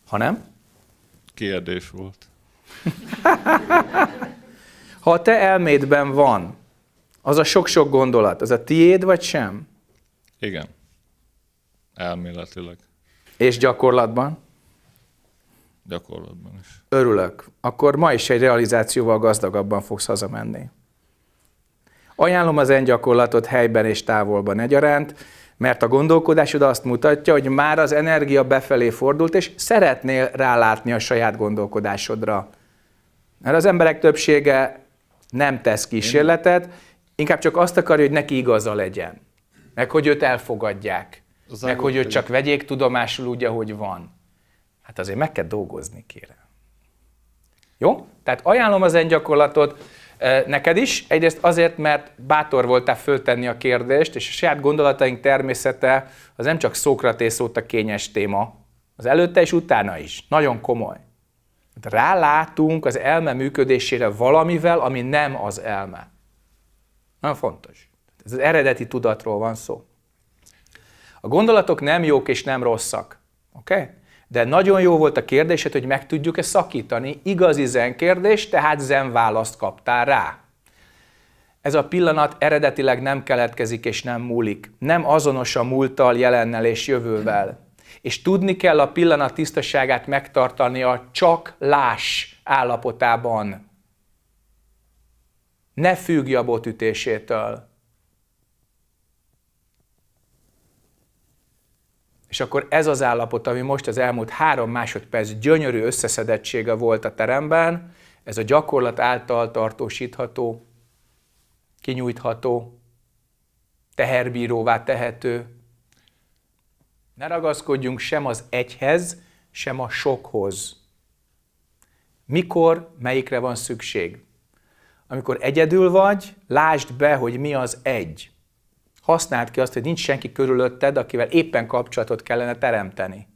Speaker 2: Hanem? Kérdés volt.
Speaker 1: (laughs) ha a te elmédben van, az a sok-sok gondolat, az a tiéd vagy sem?
Speaker 2: Igen. Elméletileg.
Speaker 1: És gyakorlatban?
Speaker 2: Gyakorlatban
Speaker 1: is. Örülök. Akkor ma is egy realizációval gazdagabban fogsz hazamenni. Ajánlom az engyakorlatot helyben és távolban egyaránt, mert a gondolkodásod azt mutatja, hogy már az energia befelé fordult, és szeretnél rálátni a saját gondolkodásodra. Mert az emberek többsége nem tesz kísérletet, inkább csak azt akarja, hogy neki igaza legyen, meg hogy őt elfogadják. Az meg hogy őt csak vegyék tudomásul úgy, ahogy van. Hát azért meg kell dolgozni, kérem. Jó? Tehát ajánlom az gyakorlatot eh, neked is. Egyrészt azért, mert bátor voltál föltenni a kérdést, és a saját gondolataink természete az nem csak Szókratész óta kényes téma, az előtte és utána is. Nagyon komoly. Hát rálátunk az elme működésére valamivel, ami nem az elme. Nagyon fontos. Ez az eredeti tudatról van szó. A gondolatok nem jók és nem rosszak. Oké? Okay? De nagyon jó volt a kérdésed, hogy meg tudjuk-e szakítani. Igazi zen kérdés, tehát zen választ kaptál rá. Ez a pillanat eredetileg nem keletkezik és nem múlik. Nem azonos a múlttal, jelennel és jövővel. És tudni kell a pillanat tisztaságát megtartani a csak láss állapotában. Ne függj a botütésétől. És akkor ez az állapot, ami most az elmúlt három másodperc gyönyörű összeszedettsége volt a teremben, ez a gyakorlat által tartósítható, kinyújtható, teherbíróvá tehető. Ne ragaszkodjunk sem az egyhez, sem a sokhoz. Mikor, melyikre van szükség? Amikor egyedül vagy, lásd be, hogy mi az egy – használd ki azt, hogy nincs senki körülötted, akivel éppen kapcsolatot kellene teremteni.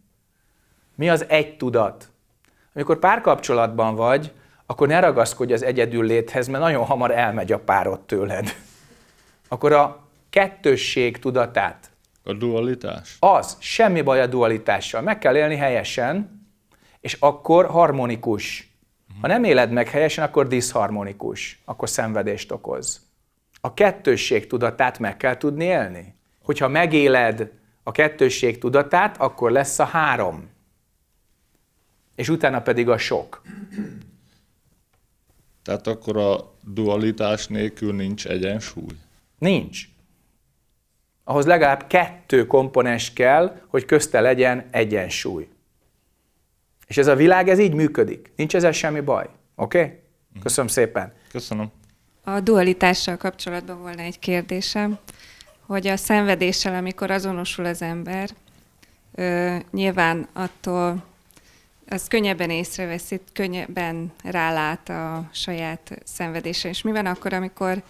Speaker 1: Mi az egy tudat? Amikor párkapcsolatban vagy, akkor ne ragaszkodj az egyedül léthez, mert nagyon hamar elmegy a párod tőled. Akkor a kettősség tudatát. A dualitás? Az. Semmi baj a dualitással. Meg kell élni helyesen, és akkor harmonikus. Ha nem éled meg helyesen, akkor diszharmonikus. Akkor szenvedést okoz. A kettősség tudatát meg kell tudni élni. Hogyha megéled a kettősség tudatát, akkor lesz a három. És utána pedig a sok.
Speaker 2: Tehát akkor a dualitás nélkül nincs egyensúly?
Speaker 1: Nincs. Ahhoz legalább kettő komponens kell, hogy közte legyen egyensúly. És ez a világ, ez így működik. Nincs ezzel semmi baj. Oké? Okay? Mhm. Köszönöm szépen. Köszönöm.
Speaker 3: A dualitással kapcsolatban volna egy kérdésem, hogy a szenvedéssel, amikor azonosul az ember, ö, nyilván attól az könnyebben észreveszi, könnyebben rálát a saját szenvedése. És mi van akkor, amikor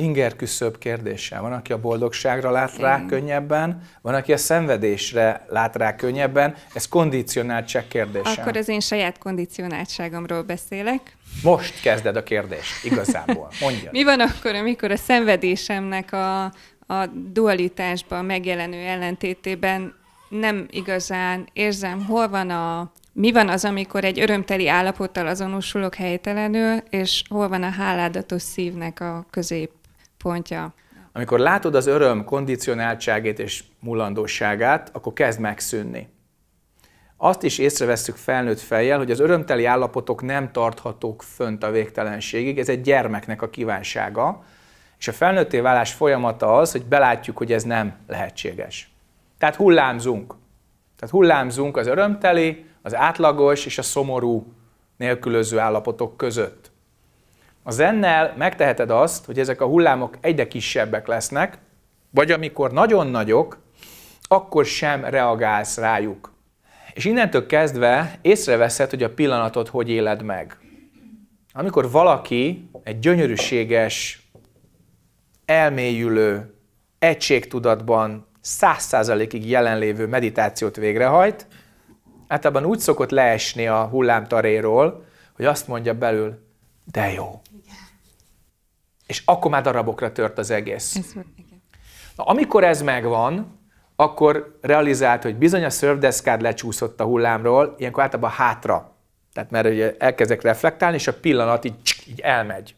Speaker 1: inger küszöbb kérdése. Van, aki a boldogságra lát rá könnyebben, van, aki a szenvedésre lát rá könnyebben. Ez kondicionáltság kérdése. Akkor
Speaker 3: az én saját kondicionáltságomról beszélek.
Speaker 1: Most kezded a kérdést, igazából. Mondja. Mi
Speaker 3: van akkor, amikor a szenvedésemnek a, a dualitásban megjelenő ellentétében nem igazán érzem, hol van a, mi van az, amikor egy örömteli állapottal azonosulok helytelenül, és hol van a háládatos szívnek a közép pontja.
Speaker 1: Amikor látod az öröm kondicionáltságét és mulandóságát, akkor kezd megszűnni. Azt is észrevesszük felnőtt fejjel, hogy az örömteli állapotok nem tarthatók fönt a végtelenségig, ez egy gyermeknek a kívánsága, és a felnőtté válás folyamata az, hogy belátjuk, hogy ez nem lehetséges. Tehát hullámzunk. Tehát hullámzunk az örömteli, az átlagos és a szomorú nélkülöző állapotok között. A zennel megteheted azt, hogy ezek a hullámok egyre kisebbek lesznek, vagy amikor nagyon nagyok, akkor sem reagálsz rájuk. És innentől kezdve észreveszed, hogy a pillanatot hogy éled meg. Amikor valaki egy gyönyörűséges, elmélyülő, egységtudatban száz százalékig jelenlévő meditációt végrehajt, általában úgy szokott leesni a hullámtaréról, hogy azt mondja belül, de jó. És akkor már darabokra tört az egész.
Speaker 2: Ez, igen.
Speaker 1: Na, amikor ez megvan, akkor realizált, hogy bizony a szörvdeszkád lecsúszott a hullámról, ilyenkor általában hátra. Tehát mert ugye elkezdek reflektálni, és a pillanat így, csk, így elmegy.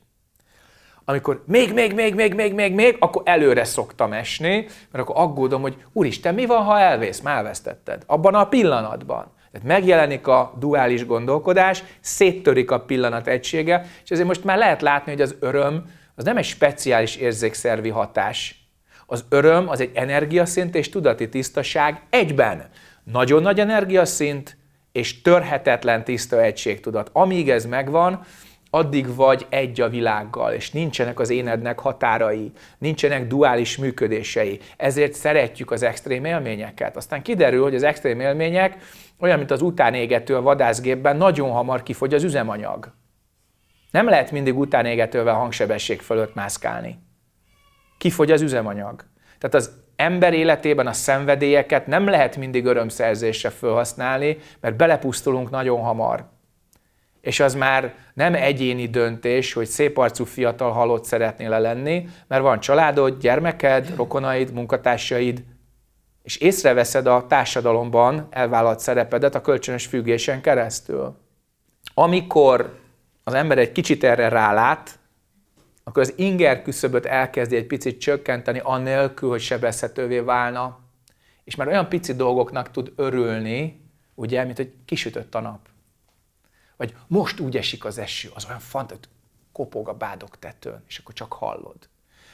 Speaker 1: Amikor még, még, még, még, még, még, még, akkor előre szoktam esni, mert akkor aggódom, hogy úristen, mi van, ha elvész? Már elvesztetted. Abban a pillanatban. Tehát megjelenik a duális gondolkodás, széttörik a pillanat egysége, és ezért most már lehet látni, hogy az öröm az nem egy speciális érzékszervi hatás. Az öröm az egy energiaszint és tudati tisztaság egyben. Nagyon nagy energiaszint és törhetetlen tiszta egységtudat. Amíg ez megvan, addig vagy egy a világgal, és nincsenek az énednek határai, nincsenek duális működései. Ezért szeretjük az extrém élményeket. Aztán kiderül, hogy az extrém élmények olyan, mint az utánégető a vadászgépben, nagyon hamar kifogy az üzemanyag. Nem lehet mindig utánégetővel hangsebesség fölött mászkálni. Kifogy az üzemanyag. Tehát az ember életében a szenvedélyeket nem lehet mindig örömszerzésre felhasználni, mert belepusztulunk nagyon hamar. És az már nem egyéni döntés, hogy szép arcú fiatal halott szeretnél -e lenni, mert van családod, gyermeked, rokonaid, munkatársaid, és észreveszed a társadalomban elvállalt szerepedet a kölcsönös függésen keresztül. Amikor az ember egy kicsit erre rálát, akkor az inger küszöböt elkezdi egy picit csökkenteni, anélkül, hogy sebezhetővé válna, és már olyan pici dolgoknak tud örülni, ugye, mint hogy kisütött a nap. Vagy most úgy esik az eső, az olyan fantasztikus, kopog a bádok tetőn, és akkor csak hallod.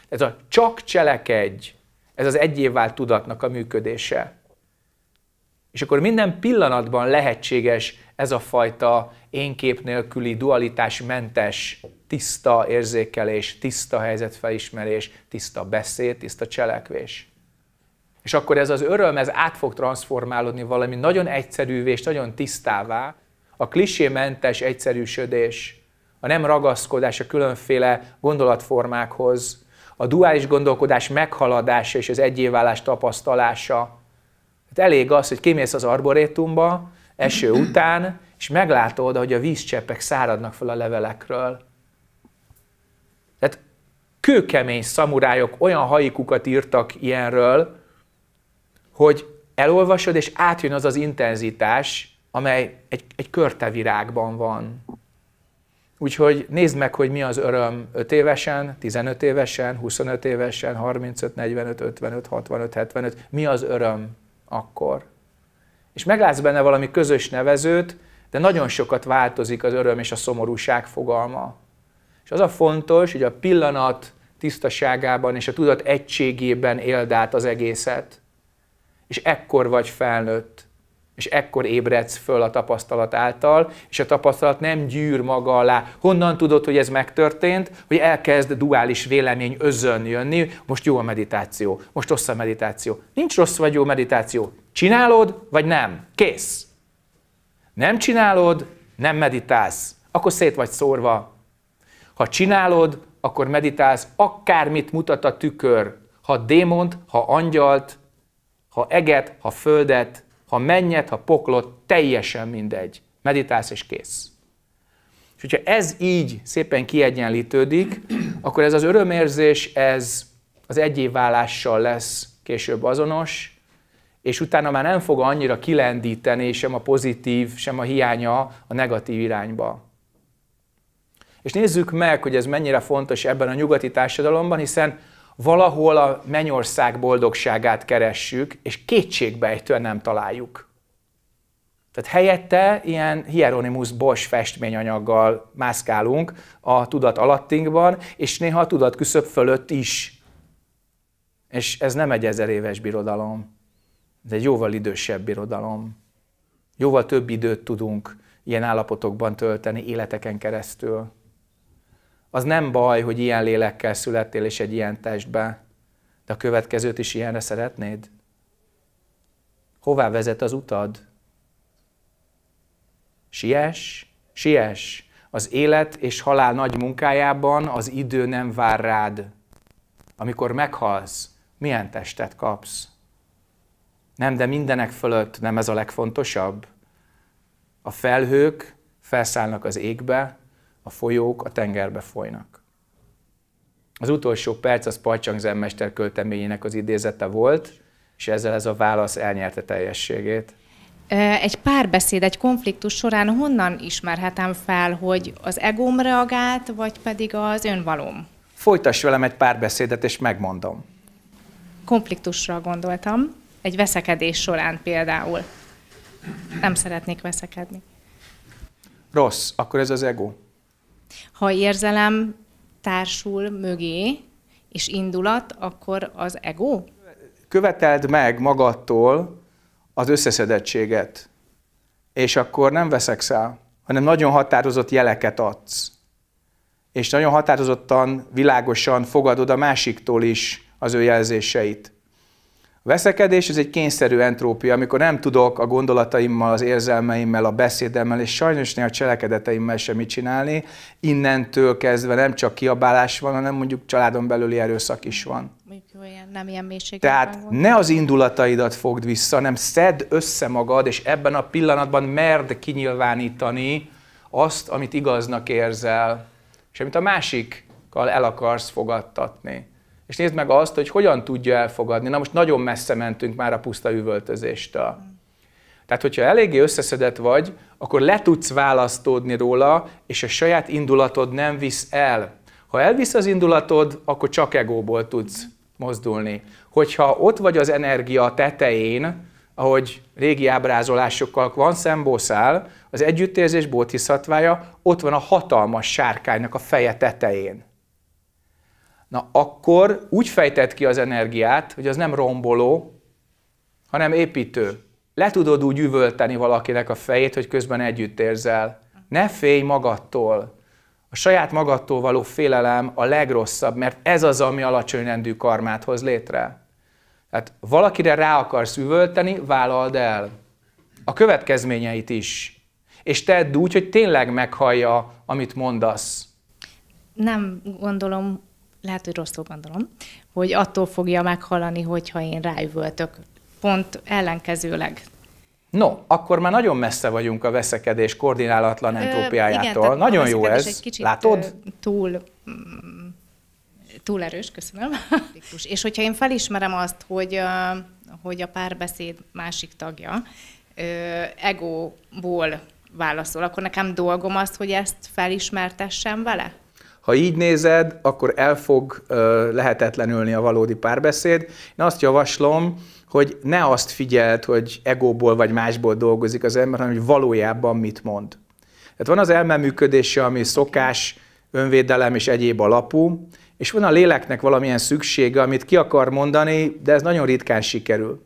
Speaker 1: Ez a csak cselekedj, ez az egyévvált tudatnak a működése. És akkor minden pillanatban lehetséges ez a fajta énkép nélküli, dualitásmentes, tiszta érzékelés, tiszta helyzetfelismerés, tiszta beszéd, tiszta cselekvés. És akkor ez az öröm, ez át fog transformálódni valami nagyon egyszerűvé és nagyon tisztává, a klisémentes egyszerűsödés, a nem ragaszkodás a különféle gondolatformákhoz, a duális gondolkodás meghaladása és az egyéválás tapasztalása. Hát elég az, hogy kimész az arborétumba, eső után, és meglátod, hogy a vízcseppek száradnak fel a levelekről. Tehát kőkemény szamurájok olyan haikukat írtak ilyenről, hogy elolvasod, és átjön az az intenzitás, amely egy, egy körtevirágban van. Úgyhogy nézd meg, hogy mi az öröm 5 évesen, 15 évesen, 25 évesen, 35, 45, 55, 65, 75. Mi az öröm akkor? és meglátsz benne valami közös nevezőt, de nagyon sokat változik az öröm és a szomorúság fogalma. És az a fontos, hogy a pillanat tisztaságában és a tudat egységében éld át az egészet. És ekkor vagy felnőtt. És ekkor ébredsz föl a tapasztalat által, és a tapasztalat nem gyűr maga alá. Honnan tudod, hogy ez megtörtént? Hogy elkezd duális vélemény özön jönni, most jó a meditáció, most rossz a meditáció. Nincs rossz vagy jó meditáció. Csinálod, vagy nem? Kész. Nem csinálod, nem meditálsz. Akkor szét vagy szórva. Ha csinálod, akkor meditálsz, akármit mutat a tükör. Ha démont, ha angyalt, ha eget, ha földet, ha mennyet, ha poklot, teljesen mindegy. Meditálsz és kész. És hogyha ez így szépen kiegyenlítődik, akkor ez az örömérzés, ez az egyévválással lesz később azonos, és utána már nem fog annyira kilendíteni sem a pozitív, sem a hiánya a negatív irányba. És nézzük meg, hogy ez mennyire fontos ebben a nyugati társadalomban, hiszen valahol a mennyország boldogságát keressük, és kétségbejtően nem találjuk. Tehát helyette ilyen Hieronymus Bosch festményanyaggal mászkálunk a tudat alattinkban, és néha a tudat küszöb fölött is. És ez nem egy ezer éves birodalom, ez egy jóval idősebb birodalom. Jóval több időt tudunk ilyen állapotokban tölteni életeken keresztül az nem baj, hogy ilyen lélekkel születtél és egy ilyen testbe, de a következőt is ilyenre szeretnéd? Hová vezet az utad? Sies, sies. Az élet és halál nagy munkájában az idő nem vár rád. Amikor meghalsz, milyen testet kapsz? Nem, de mindenek fölött nem ez a legfontosabb. A felhők felszállnak az égbe, a folyók a tengerbe folynak. Az utolsó perc az Pajcsang zenmester költeményének az idézete volt, és ezzel ez a válasz elnyerte teljességét.
Speaker 3: Egy párbeszéd, egy konfliktus során honnan ismerhetem fel, hogy az egóm reagált, vagy pedig az önvalom?
Speaker 1: Folytass velem egy párbeszédet, és megmondom.
Speaker 3: Konfliktusra gondoltam, egy veszekedés során például. Nem szeretnék veszekedni.
Speaker 1: Rossz, akkor ez az ego.
Speaker 3: Ha érzelem társul mögé, és indulat, akkor az ego?
Speaker 1: Követeld meg magadtól az összeszedettséget, és akkor nem veszek el, hanem nagyon határozott jeleket adsz. És nagyon határozottan, világosan fogadod a másiktól is az ő jelzéseit. Veszekedés, ez egy kényszerű entrópia, amikor nem tudok a gondolataimmal, az érzelmeimmel, a beszédemmel, és sajnos néha a cselekedeteimmel semmit csinálni, innentől kezdve nem csak kiabálás van, hanem mondjuk családon belüli erőszak is van.
Speaker 3: nem ilyen mélységben. Tehát
Speaker 1: van. ne az indulataidat fogd vissza, hanem szedd össze magad, és ebben a pillanatban merd kinyilvánítani azt, amit igaznak érzel, és amit a másikkal el akarsz fogadtatni és nézd meg azt, hogy hogyan tudja elfogadni. Na most nagyon messze mentünk már a puszta üvöltözéstől. Tehát, hogyha eléggé összeszedett vagy, akkor le tudsz választódni róla, és a saját indulatod nem visz el. Ha elvisz az indulatod, akkor csak egóból tudsz mozdulni. Hogyha ott vagy az energia tetején, ahogy régi ábrázolásokkal van szembószál, az együttérzés bódhiszatvája ott van a hatalmas sárkánynak a feje tetején. Na akkor úgy fejtett ki az energiát, hogy az nem romboló, hanem építő. Le tudod úgy üvölteni valakinek a fejét, hogy közben együtt érzel. Ne félj magadtól. A saját magadtól való félelem a legrosszabb, mert ez az, ami alacsony rendű karmát hoz létre. Tehát valakire rá akarsz üvölteni, vállald el. A következményeit is. És tedd úgy, hogy tényleg meghallja, amit mondasz.
Speaker 3: Nem gondolom lehet, hogy rosszul gondolom, hogy attól fogja meghallani, hogyha én ráüvöltök. Pont ellenkezőleg.
Speaker 1: No, akkor már nagyon messze vagyunk a veszekedés koordinálatlan entrópiájától. Igen, nagyon jó ez. Egy kicsit Látod?
Speaker 3: Túl, mm, túl erős, köszönöm. És hogyha én felismerem azt, hogy, hogy a párbeszéd másik tagja egóból válaszol, akkor nekem dolgom az, hogy ezt felismertessem vele?
Speaker 1: Ha így nézed, akkor el fog lehetetlenülni a valódi párbeszéd. Én azt javaslom, hogy ne azt figyeld, hogy egóból vagy másból dolgozik az ember, hanem hogy valójában mit mond. Tehát van az működése, ami szokás, önvédelem és egyéb alapú, és van a léleknek valamilyen szüksége, amit ki akar mondani, de ez nagyon ritkán sikerül.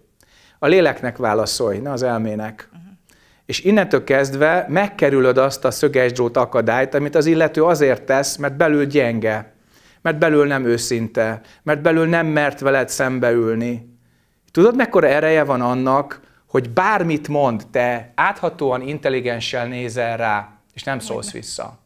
Speaker 1: A léleknek válaszolj, ne az elmének. Uh-huh. És innentől kezdve megkerülöd azt a szögesdrót akadályt, amit az illető azért tesz, mert belül gyenge, mert belül nem őszinte, mert belül nem mert veled szembeülni. Tudod, mekkora ereje van annak, hogy bármit mond, te áthatóan intelligenssel nézel rá, és nem szólsz vissza.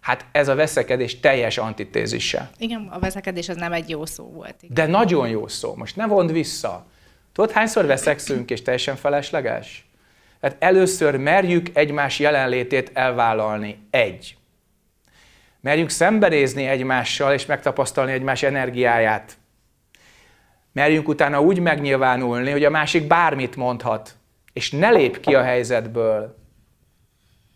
Speaker 1: Hát ez a veszekedés teljes antitézise.
Speaker 3: Igen, a veszekedés az nem egy jó szó volt. Igen.
Speaker 1: De nagyon jó szó. Most ne vond vissza. Tudod, hányszor veszekszünk, és teljesen felesleges? Tehát először merjük egymás jelenlétét elvállalni. Egy. Merjük szembenézni egymással, és megtapasztalni egymás energiáját. Merjünk utána úgy megnyilvánulni, hogy a másik bármit mondhat, és ne lép ki a helyzetből.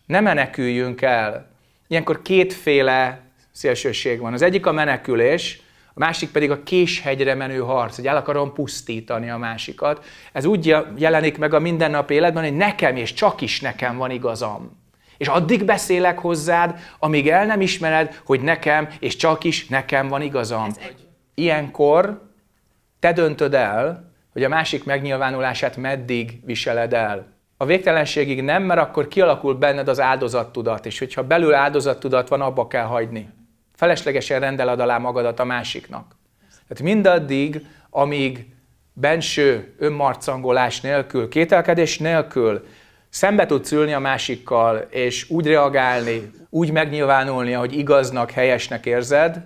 Speaker 1: Ne meneküljünk el. Ilyenkor kétféle szélsőség van. Az egyik a menekülés, a másik pedig a késhegyre menő harc, hogy el akarom pusztítani a másikat. Ez úgy jelenik meg a mindennapi életben, hogy nekem és csak is nekem van igazam. És addig beszélek hozzád, amíg el nem ismered, hogy nekem és csak is nekem van igazam. Ilyenkor te döntöd el, hogy a másik megnyilvánulását meddig viseled el. A végtelenségig nem, mert akkor kialakul benned az áldozattudat, és hogyha belül áldozattudat van, abba kell hagyni. Feleslegesen rendeled alá magadat a másiknak. Tehát mindaddig, amíg benső önmarcangolás nélkül, kételkedés nélkül szembe tudsz ülni a másikkal, és úgy reagálni, úgy megnyilvánulni, hogy igaznak, helyesnek érzed,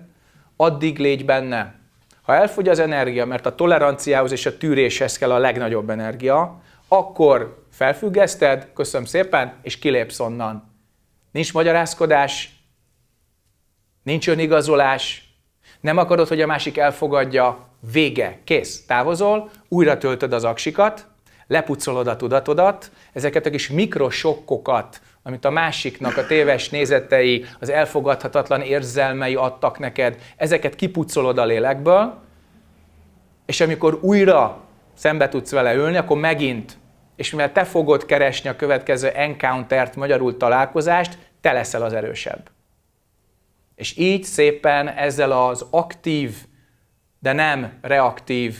Speaker 1: addig légy benne. Ha elfogy az energia, mert a toleranciához és a tűréshez kell a legnagyobb energia, akkor felfüggeszted, köszönöm szépen, és kilépsz onnan. Nincs magyarázkodás, Nincs önigazolás, nem akarod, hogy a másik elfogadja, vége, kész, távozol, újra töltöd az aksikat, lepucolod a tudatodat, ezeket a kis mikrosokkokat, amit a másiknak a téves nézetei, az elfogadhatatlan érzelmei adtak neked, ezeket kipucolod a lélekből, és amikor újra szembe tudsz vele ülni, akkor megint, és mivel te fogod keresni a következő encountert, magyarul találkozást, te leszel az erősebb. És így szépen ezzel az aktív, de nem reaktív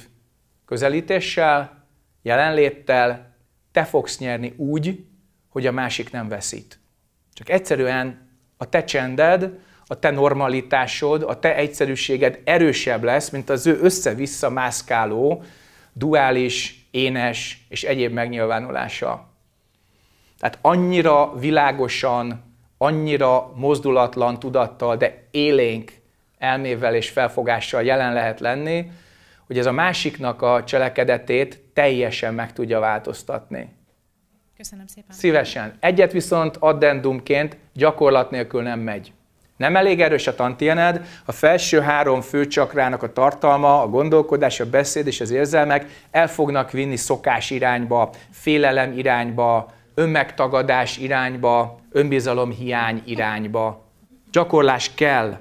Speaker 1: közelítéssel, jelenléttel te fogsz nyerni úgy, hogy a másik nem veszít. Csak egyszerűen a te csended, a te normalitásod, a te egyszerűséged erősebb lesz, mint az ő össze-vissza mászkáló, duális, énes és egyéb megnyilvánulása. Tehát annyira világosan annyira mozdulatlan tudattal, de élénk elmével és felfogással jelen lehet lenni, hogy ez a másiknak a cselekedetét teljesen meg tudja változtatni. Köszönöm szépen. Szívesen. Egyet viszont addendumként gyakorlat nélkül nem megy. Nem elég erős a tantiened, a felső három főcsakrának a tartalma, a gondolkodás, a beszéd és az érzelmek el fognak vinni szokás irányba, félelem irányba, önmegtagadás irányba, önbizalom hiány irányba. Gyakorlás kell.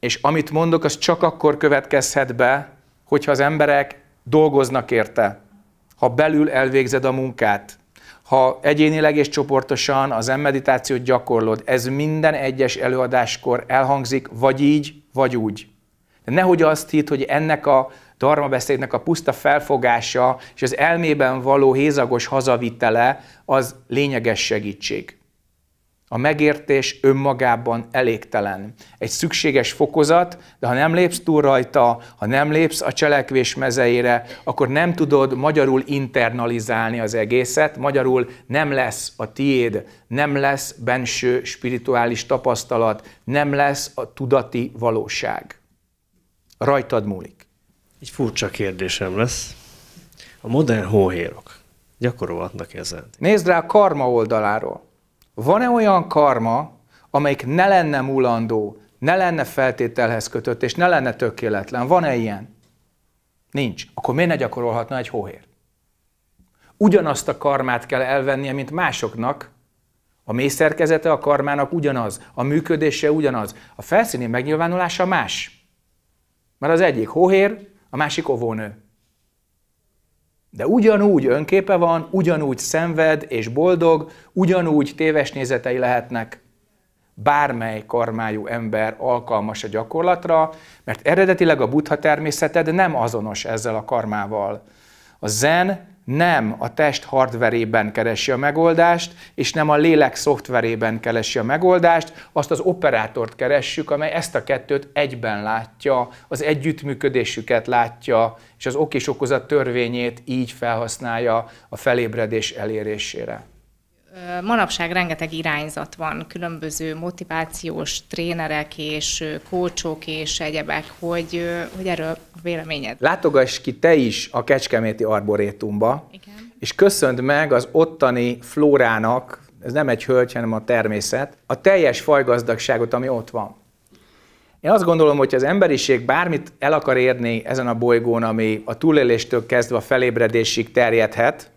Speaker 1: És amit mondok, az csak akkor következhet be, hogyha az emberek dolgoznak érte. Ha belül elvégzed a munkát, ha egyénileg és csoportosan az emmeditációt gyakorlod, ez minden egyes előadáskor elhangzik, vagy így, vagy úgy. De nehogy azt hitt, hogy ennek a beszédnek a puszta felfogása és az elmében való hézagos hazavitele az lényeges segítség. A megértés önmagában elégtelen. Egy szükséges fokozat, de ha nem lépsz túl rajta, ha nem lépsz a cselekvés mezeire, akkor nem tudod magyarul internalizálni az egészet, magyarul nem lesz a tiéd, nem lesz benső spirituális tapasztalat, nem lesz a tudati valóság. Rajtad múlik. Egy furcsa kérdésem lesz. A modern hóhérok
Speaker 3: gyakorolhatnak ezen.
Speaker 1: Nézd rá a karma oldaláról. Van-e olyan karma, amelyik ne lenne mulandó, ne lenne feltételhez kötött, és ne lenne tökéletlen? Van-e ilyen? Nincs. Akkor miért ne gyakorolhatna egy hóhér? Ugyanazt a karmát kell elvennie, mint másoknak, a mély szerkezete a karmának ugyanaz, a működése ugyanaz, a felszíni megnyilvánulása más. Mert az egyik hóhér, a másik óvónő. De ugyanúgy önképe van, ugyanúgy szenved és boldog, ugyanúgy téves nézetei lehetnek. Bármely karmájú ember alkalmas a gyakorlatra, mert eredetileg a buddha természeted nem azonos ezzel a karmával. A zen nem a test hardverében keresi a megoldást, és nem a lélek szoftverében keresi a megoldást, azt az operátort keressük, amely ezt a kettőt egyben látja, az együttműködésüket látja, és az ok és okozat törvényét így felhasználja a felébredés elérésére.
Speaker 3: Manapság rengeteg irányzat van, különböző motivációs trénerek és kócsok és egyebek, hogy, hogy erről a véleményed.
Speaker 1: Látogass ki te is a Kecskeméti Arborétumba, Igen. és köszönd meg az ottani flórának, ez nem egy hölgy, hanem a természet, a teljes fajgazdagságot, ami ott van. Én azt gondolom, hogy az emberiség bármit el akar érni ezen a bolygón, ami a túléléstől kezdve a felébredésig terjedhet,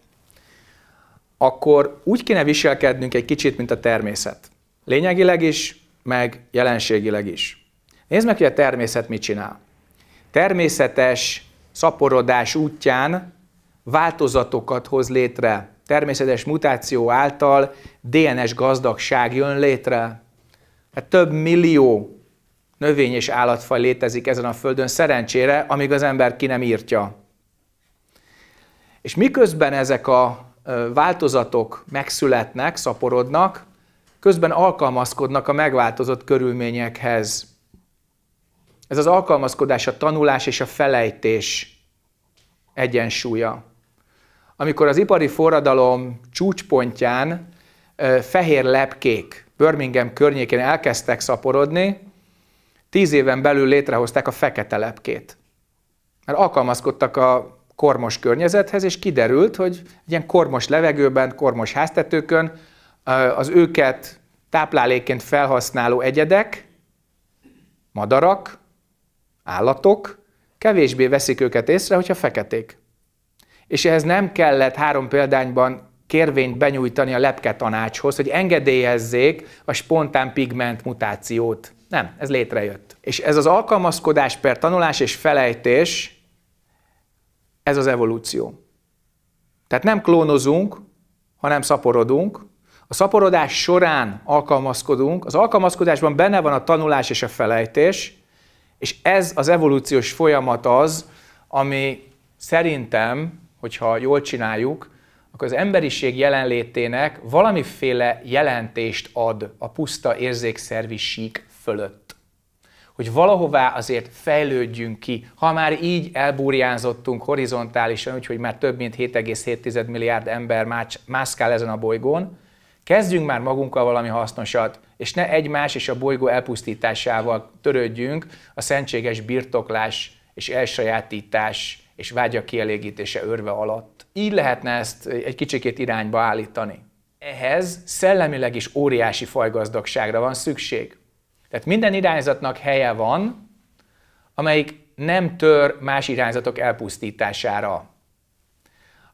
Speaker 1: akkor úgy kéne viselkednünk egy kicsit, mint a természet. Lényegileg is, meg jelenségileg is. Nézd meg, hogy a természet mit csinál. Természetes szaporodás útján változatokat hoz létre. Természetes mutáció által DNS gazdagság jön létre. Hát több millió növény és állatfaj létezik ezen a földön, szerencsére, amíg az ember ki nem írtja. És miközben ezek a változatok megszületnek, szaporodnak, közben alkalmazkodnak a megváltozott körülményekhez. Ez az alkalmazkodás, a tanulás és a felejtés egyensúlya. Amikor az ipari forradalom csúcspontján fehér lepkék Birmingham környékén elkezdtek szaporodni, tíz éven belül létrehozták a fekete lepkét. Mert alkalmazkodtak a kormos környezethez, és kiderült, hogy ilyen kormos levegőben, kormos háztetőkön az őket táplálékként felhasználó egyedek, madarak, állatok kevésbé veszik őket észre, hogyha feketék. És ehhez nem kellett három példányban kérvényt benyújtani a lepke tanácshoz, hogy engedélyezzék a spontán pigment mutációt. Nem, ez létrejött. És ez az alkalmazkodás per tanulás és felejtés ez az evolúció. Tehát nem klónozunk, hanem szaporodunk. A szaporodás során alkalmazkodunk. Az alkalmazkodásban benne van a tanulás és a felejtés, és ez az evolúciós folyamat az, ami szerintem, hogyha jól csináljuk, akkor az emberiség jelenlétének valamiféle jelentést ad a puszta érzékszervi sík fölött hogy valahová azért fejlődjünk ki. Ha már így elbúrjánzottunk horizontálisan, úgyhogy már több mint 7,7 milliárd ember mászkál ezen a bolygón, kezdjünk már magunkkal valami hasznosat, és ne egymás és a bolygó elpusztításával törődjünk a szentséges birtoklás és elsajátítás és vágya kielégítése örve alatt. Így lehetne ezt egy kicsikét irányba állítani. Ehhez szellemileg is óriási fajgazdagságra van szükség. Tehát minden irányzatnak helye van, amelyik nem tör más irányzatok elpusztítására.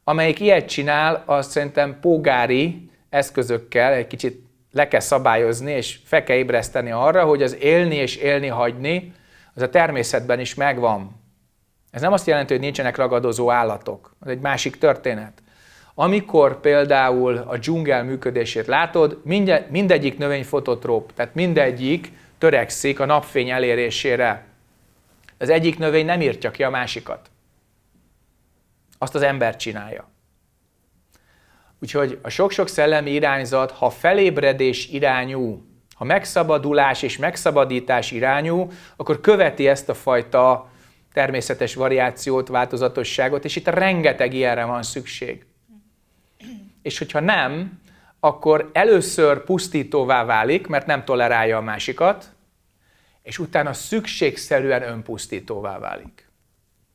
Speaker 1: Amelyik ilyet csinál, azt szerintem pógári eszközökkel egy kicsit le kell szabályozni, és fel kell ébreszteni arra, hogy az élni és élni hagyni, az a természetben is megvan. Ez nem azt jelenti, hogy nincsenek ragadozó állatok. Ez egy másik történet. Amikor például a dzsungel működését látod, mindegyik növény fototróp, tehát mindegyik törekszik a napfény elérésére. Az egyik növény nem írtja ki a másikat. Azt az ember csinálja. Úgyhogy a sok-sok szellemi irányzat, ha felébredés irányú, ha megszabadulás és megszabadítás irányú, akkor követi ezt a fajta természetes variációt, változatosságot, és itt rengeteg ilyenre van szükség. És hogyha nem, akkor először pusztítóvá válik, mert nem tolerálja a másikat, és utána szükségszerűen önpusztítóvá válik.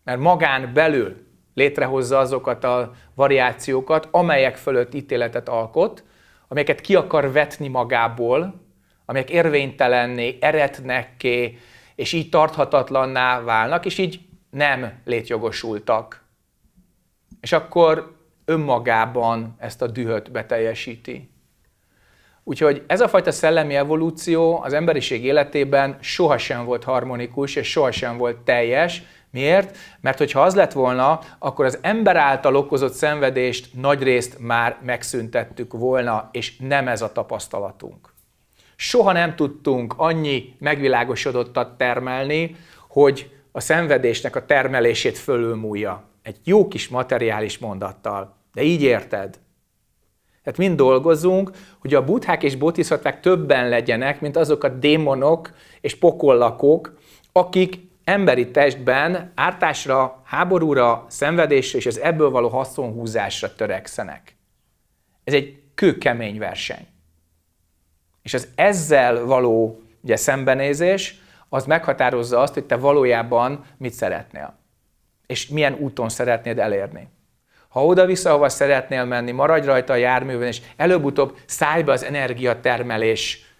Speaker 1: Mert magán belül létrehozza azokat a variációkat, amelyek fölött ítéletet alkot, amelyeket ki akar vetni magából, amelyek érvénytelenné, eretnekké, és így tarthatatlanná válnak, és így nem létjogosultak. És akkor önmagában ezt a dühöt beteljesíti. Úgyhogy ez a fajta szellemi evolúció az emberiség életében sohasem volt harmonikus, és sohasem volt teljes. Miért? Mert hogyha az lett volna, akkor az ember által okozott szenvedést nagyrészt már megszüntettük volna, és nem ez a tapasztalatunk. Soha nem tudtunk annyi megvilágosodottat termelni, hogy a szenvedésnek a termelését fölülmúlja egy jó kis materiális mondattal. De így érted. Tehát mind dolgozunk, hogy a buthák és botiszatvák többen legyenek, mint azok a démonok és pokollakok, akik emberi testben ártásra, háborúra, szenvedésre és az ebből való haszonhúzásra törekszenek. Ez egy kőkemény verseny. És az ezzel való ugye, szembenézés, az meghatározza azt, hogy te valójában mit szeretnél és milyen úton szeretnéd elérni. Ha oda-vissza, hova szeretnél menni, maradj rajta a járművön, és előbb-utóbb szállj be az energiatermelés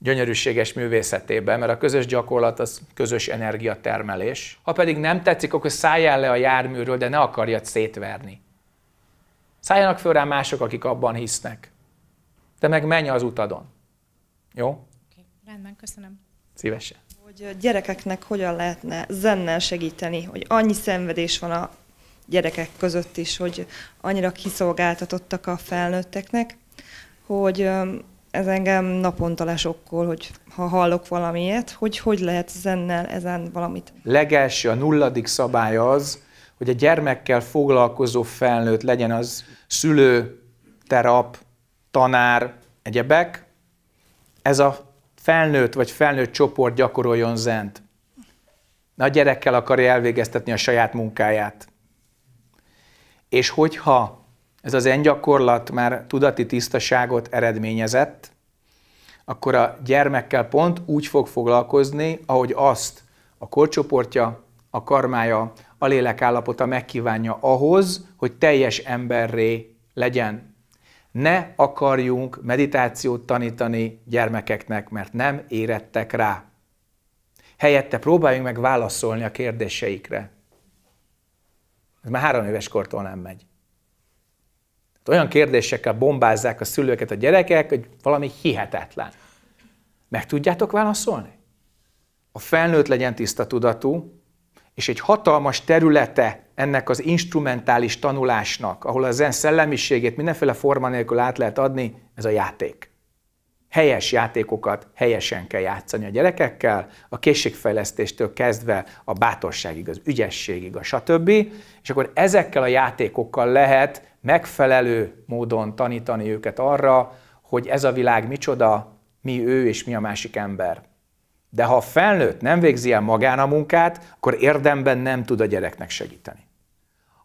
Speaker 1: gyönyörűséges művészetébe, mert a közös gyakorlat az közös energiatermelés. Ha pedig nem tetszik, akkor szálljál le a járműről, de ne akarjad szétverni. Szálljanak föl rá mások, akik abban hisznek. Te meg menj az utadon. Jó? Okay.
Speaker 3: Rendben, köszönöm. Szívesen hogy gyerekeknek hogyan lehetne zennel segíteni, hogy annyi szenvedés van a gyerekek között is, hogy annyira kiszolgáltatottak a felnőtteknek, hogy ez engem naponta lesokkol, hogy ha hallok valamiért, hogy hogy lehet zennel ezen valamit.
Speaker 1: Legelső, a nulladik szabály az, hogy a gyermekkel foglalkozó felnőtt legyen az szülő, terap, tanár, egyebek. Ez a felnőtt vagy felnőtt csoport gyakoroljon zent. Na, a gyerekkel akarja elvégeztetni a saját munkáját. És hogyha ez az engyakorlat már tudati tisztaságot eredményezett, akkor a gyermekkel pont úgy fog foglalkozni, ahogy azt a korcsoportja, a karmája, a lélekállapota megkívánja ahhoz, hogy teljes emberré legyen ne akarjunk meditációt tanítani gyermekeknek, mert nem érettek rá. Helyette próbáljunk meg válaszolni a kérdéseikre. Ez már három éves kortól nem megy. Hát olyan kérdésekkel bombázzák a szülőket a gyerekek, hogy valami hihetetlen. Meg tudjátok válaszolni? A felnőtt legyen tiszta tudatú, és egy hatalmas területe ennek az instrumentális tanulásnak, ahol a zen szellemiségét mindenféle forma nélkül át lehet adni, ez a játék. Helyes játékokat helyesen kell játszani a gyerekekkel, a készségfejlesztéstől kezdve a bátorságig, az ügyességig, a stb. És akkor ezekkel a játékokkal lehet megfelelő módon tanítani őket arra, hogy ez a világ micsoda, mi ő és mi a másik ember. De ha a felnőtt nem végzi el magán a munkát, akkor érdemben nem tud a gyereknek segíteni.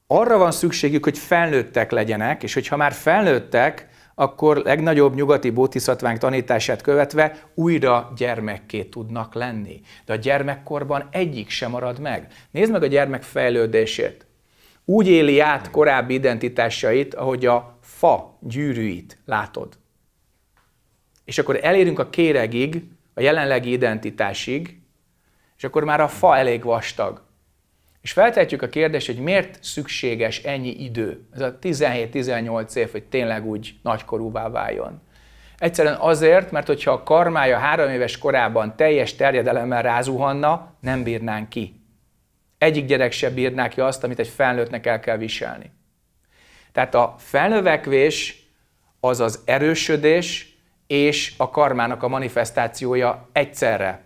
Speaker 1: Arra van szükségük, hogy felnőttek legyenek, és hogyha már felnőttek, akkor legnagyobb nyugati bótiszatvánk tanítását követve újra gyermekké tudnak lenni. De a gyermekkorban egyik sem marad meg. Nézd meg a gyermek fejlődését. Úgy éli át korábbi identitásait, ahogy a fa gyűrűit látod. És akkor elérünk a kéregig, a jelenlegi identitásig, és akkor már a fa elég vastag. És feltehetjük a kérdést, hogy miért szükséges ennyi idő, ez a 17-18 év, hogy tényleg úgy nagykorúvá váljon. Egyszerűen azért, mert hogyha a karmája három éves korában teljes terjedelemmel rázuhanna, nem bírnánk ki. Egyik gyerek se bírná ki azt, amit egy felnőttnek el kell viselni. Tehát a felnövekvés az az erősödés és a karmának a manifestációja egyszerre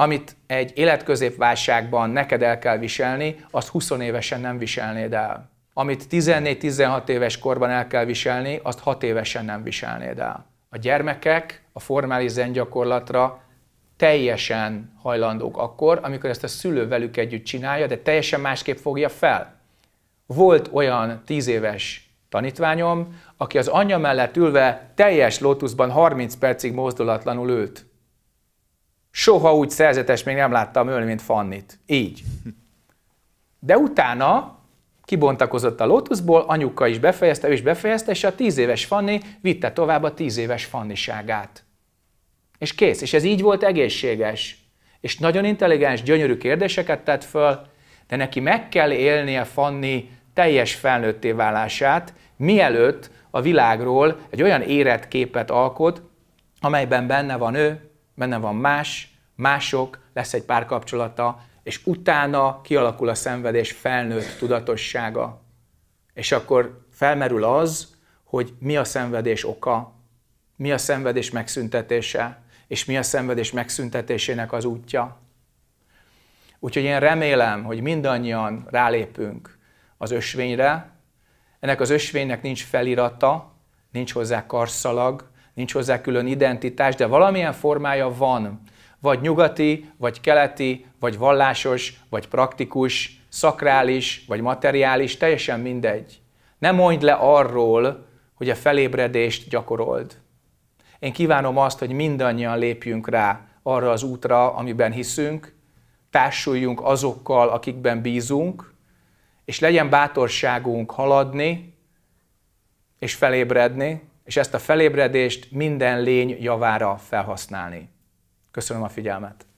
Speaker 1: amit egy életközépválságban neked el kell viselni, azt 20 évesen nem viselnéd el. Amit 14-16 éves korban el kell viselni, azt 6 évesen nem viselnéd el. A gyermekek a formális zengyakorlatra teljesen hajlandók akkor, amikor ezt a szülő velük együtt csinálja, de teljesen másképp fogja fel. Volt olyan 10 éves tanítványom, aki az anyja mellett ülve teljes lótuszban 30 percig mozdulatlanul ült. Soha úgy szerzetes még nem láttam ölni, mint Fannit. Így. De utána kibontakozott a Lotusból, anyuka is befejezte, ő is befejezte, és a tíz éves Fanni vitte tovább a tíz éves Fanniságát. És kész. És ez így volt egészséges. És nagyon intelligens, gyönyörű kérdéseket tett föl, de neki meg kell élnie Fanni teljes felnőtté válását, mielőtt a világról egy olyan érett képet alkot, amelyben benne van ő, benne van más, mások, lesz egy párkapcsolata, és utána kialakul a szenvedés felnőtt tudatossága. És akkor felmerül az, hogy mi a szenvedés oka, mi a szenvedés megszüntetése, és mi a szenvedés megszüntetésének az útja. Úgyhogy én remélem, hogy mindannyian rálépünk az ösvényre. Ennek az ösvénynek nincs felirata, nincs hozzá karszalag, nincs hozzá külön identitás, de valamilyen formája van. Vagy nyugati, vagy keleti, vagy vallásos, vagy praktikus, szakrális, vagy materiális, teljesen mindegy. Ne mondj le arról, hogy a felébredést gyakorold. Én kívánom azt, hogy mindannyian lépjünk rá arra az útra, amiben hiszünk, társuljunk azokkal, akikben bízunk, és legyen bátorságunk haladni és felébredni, és ezt a felébredést minden lény javára felhasználni. Köszönöm a figyelmet!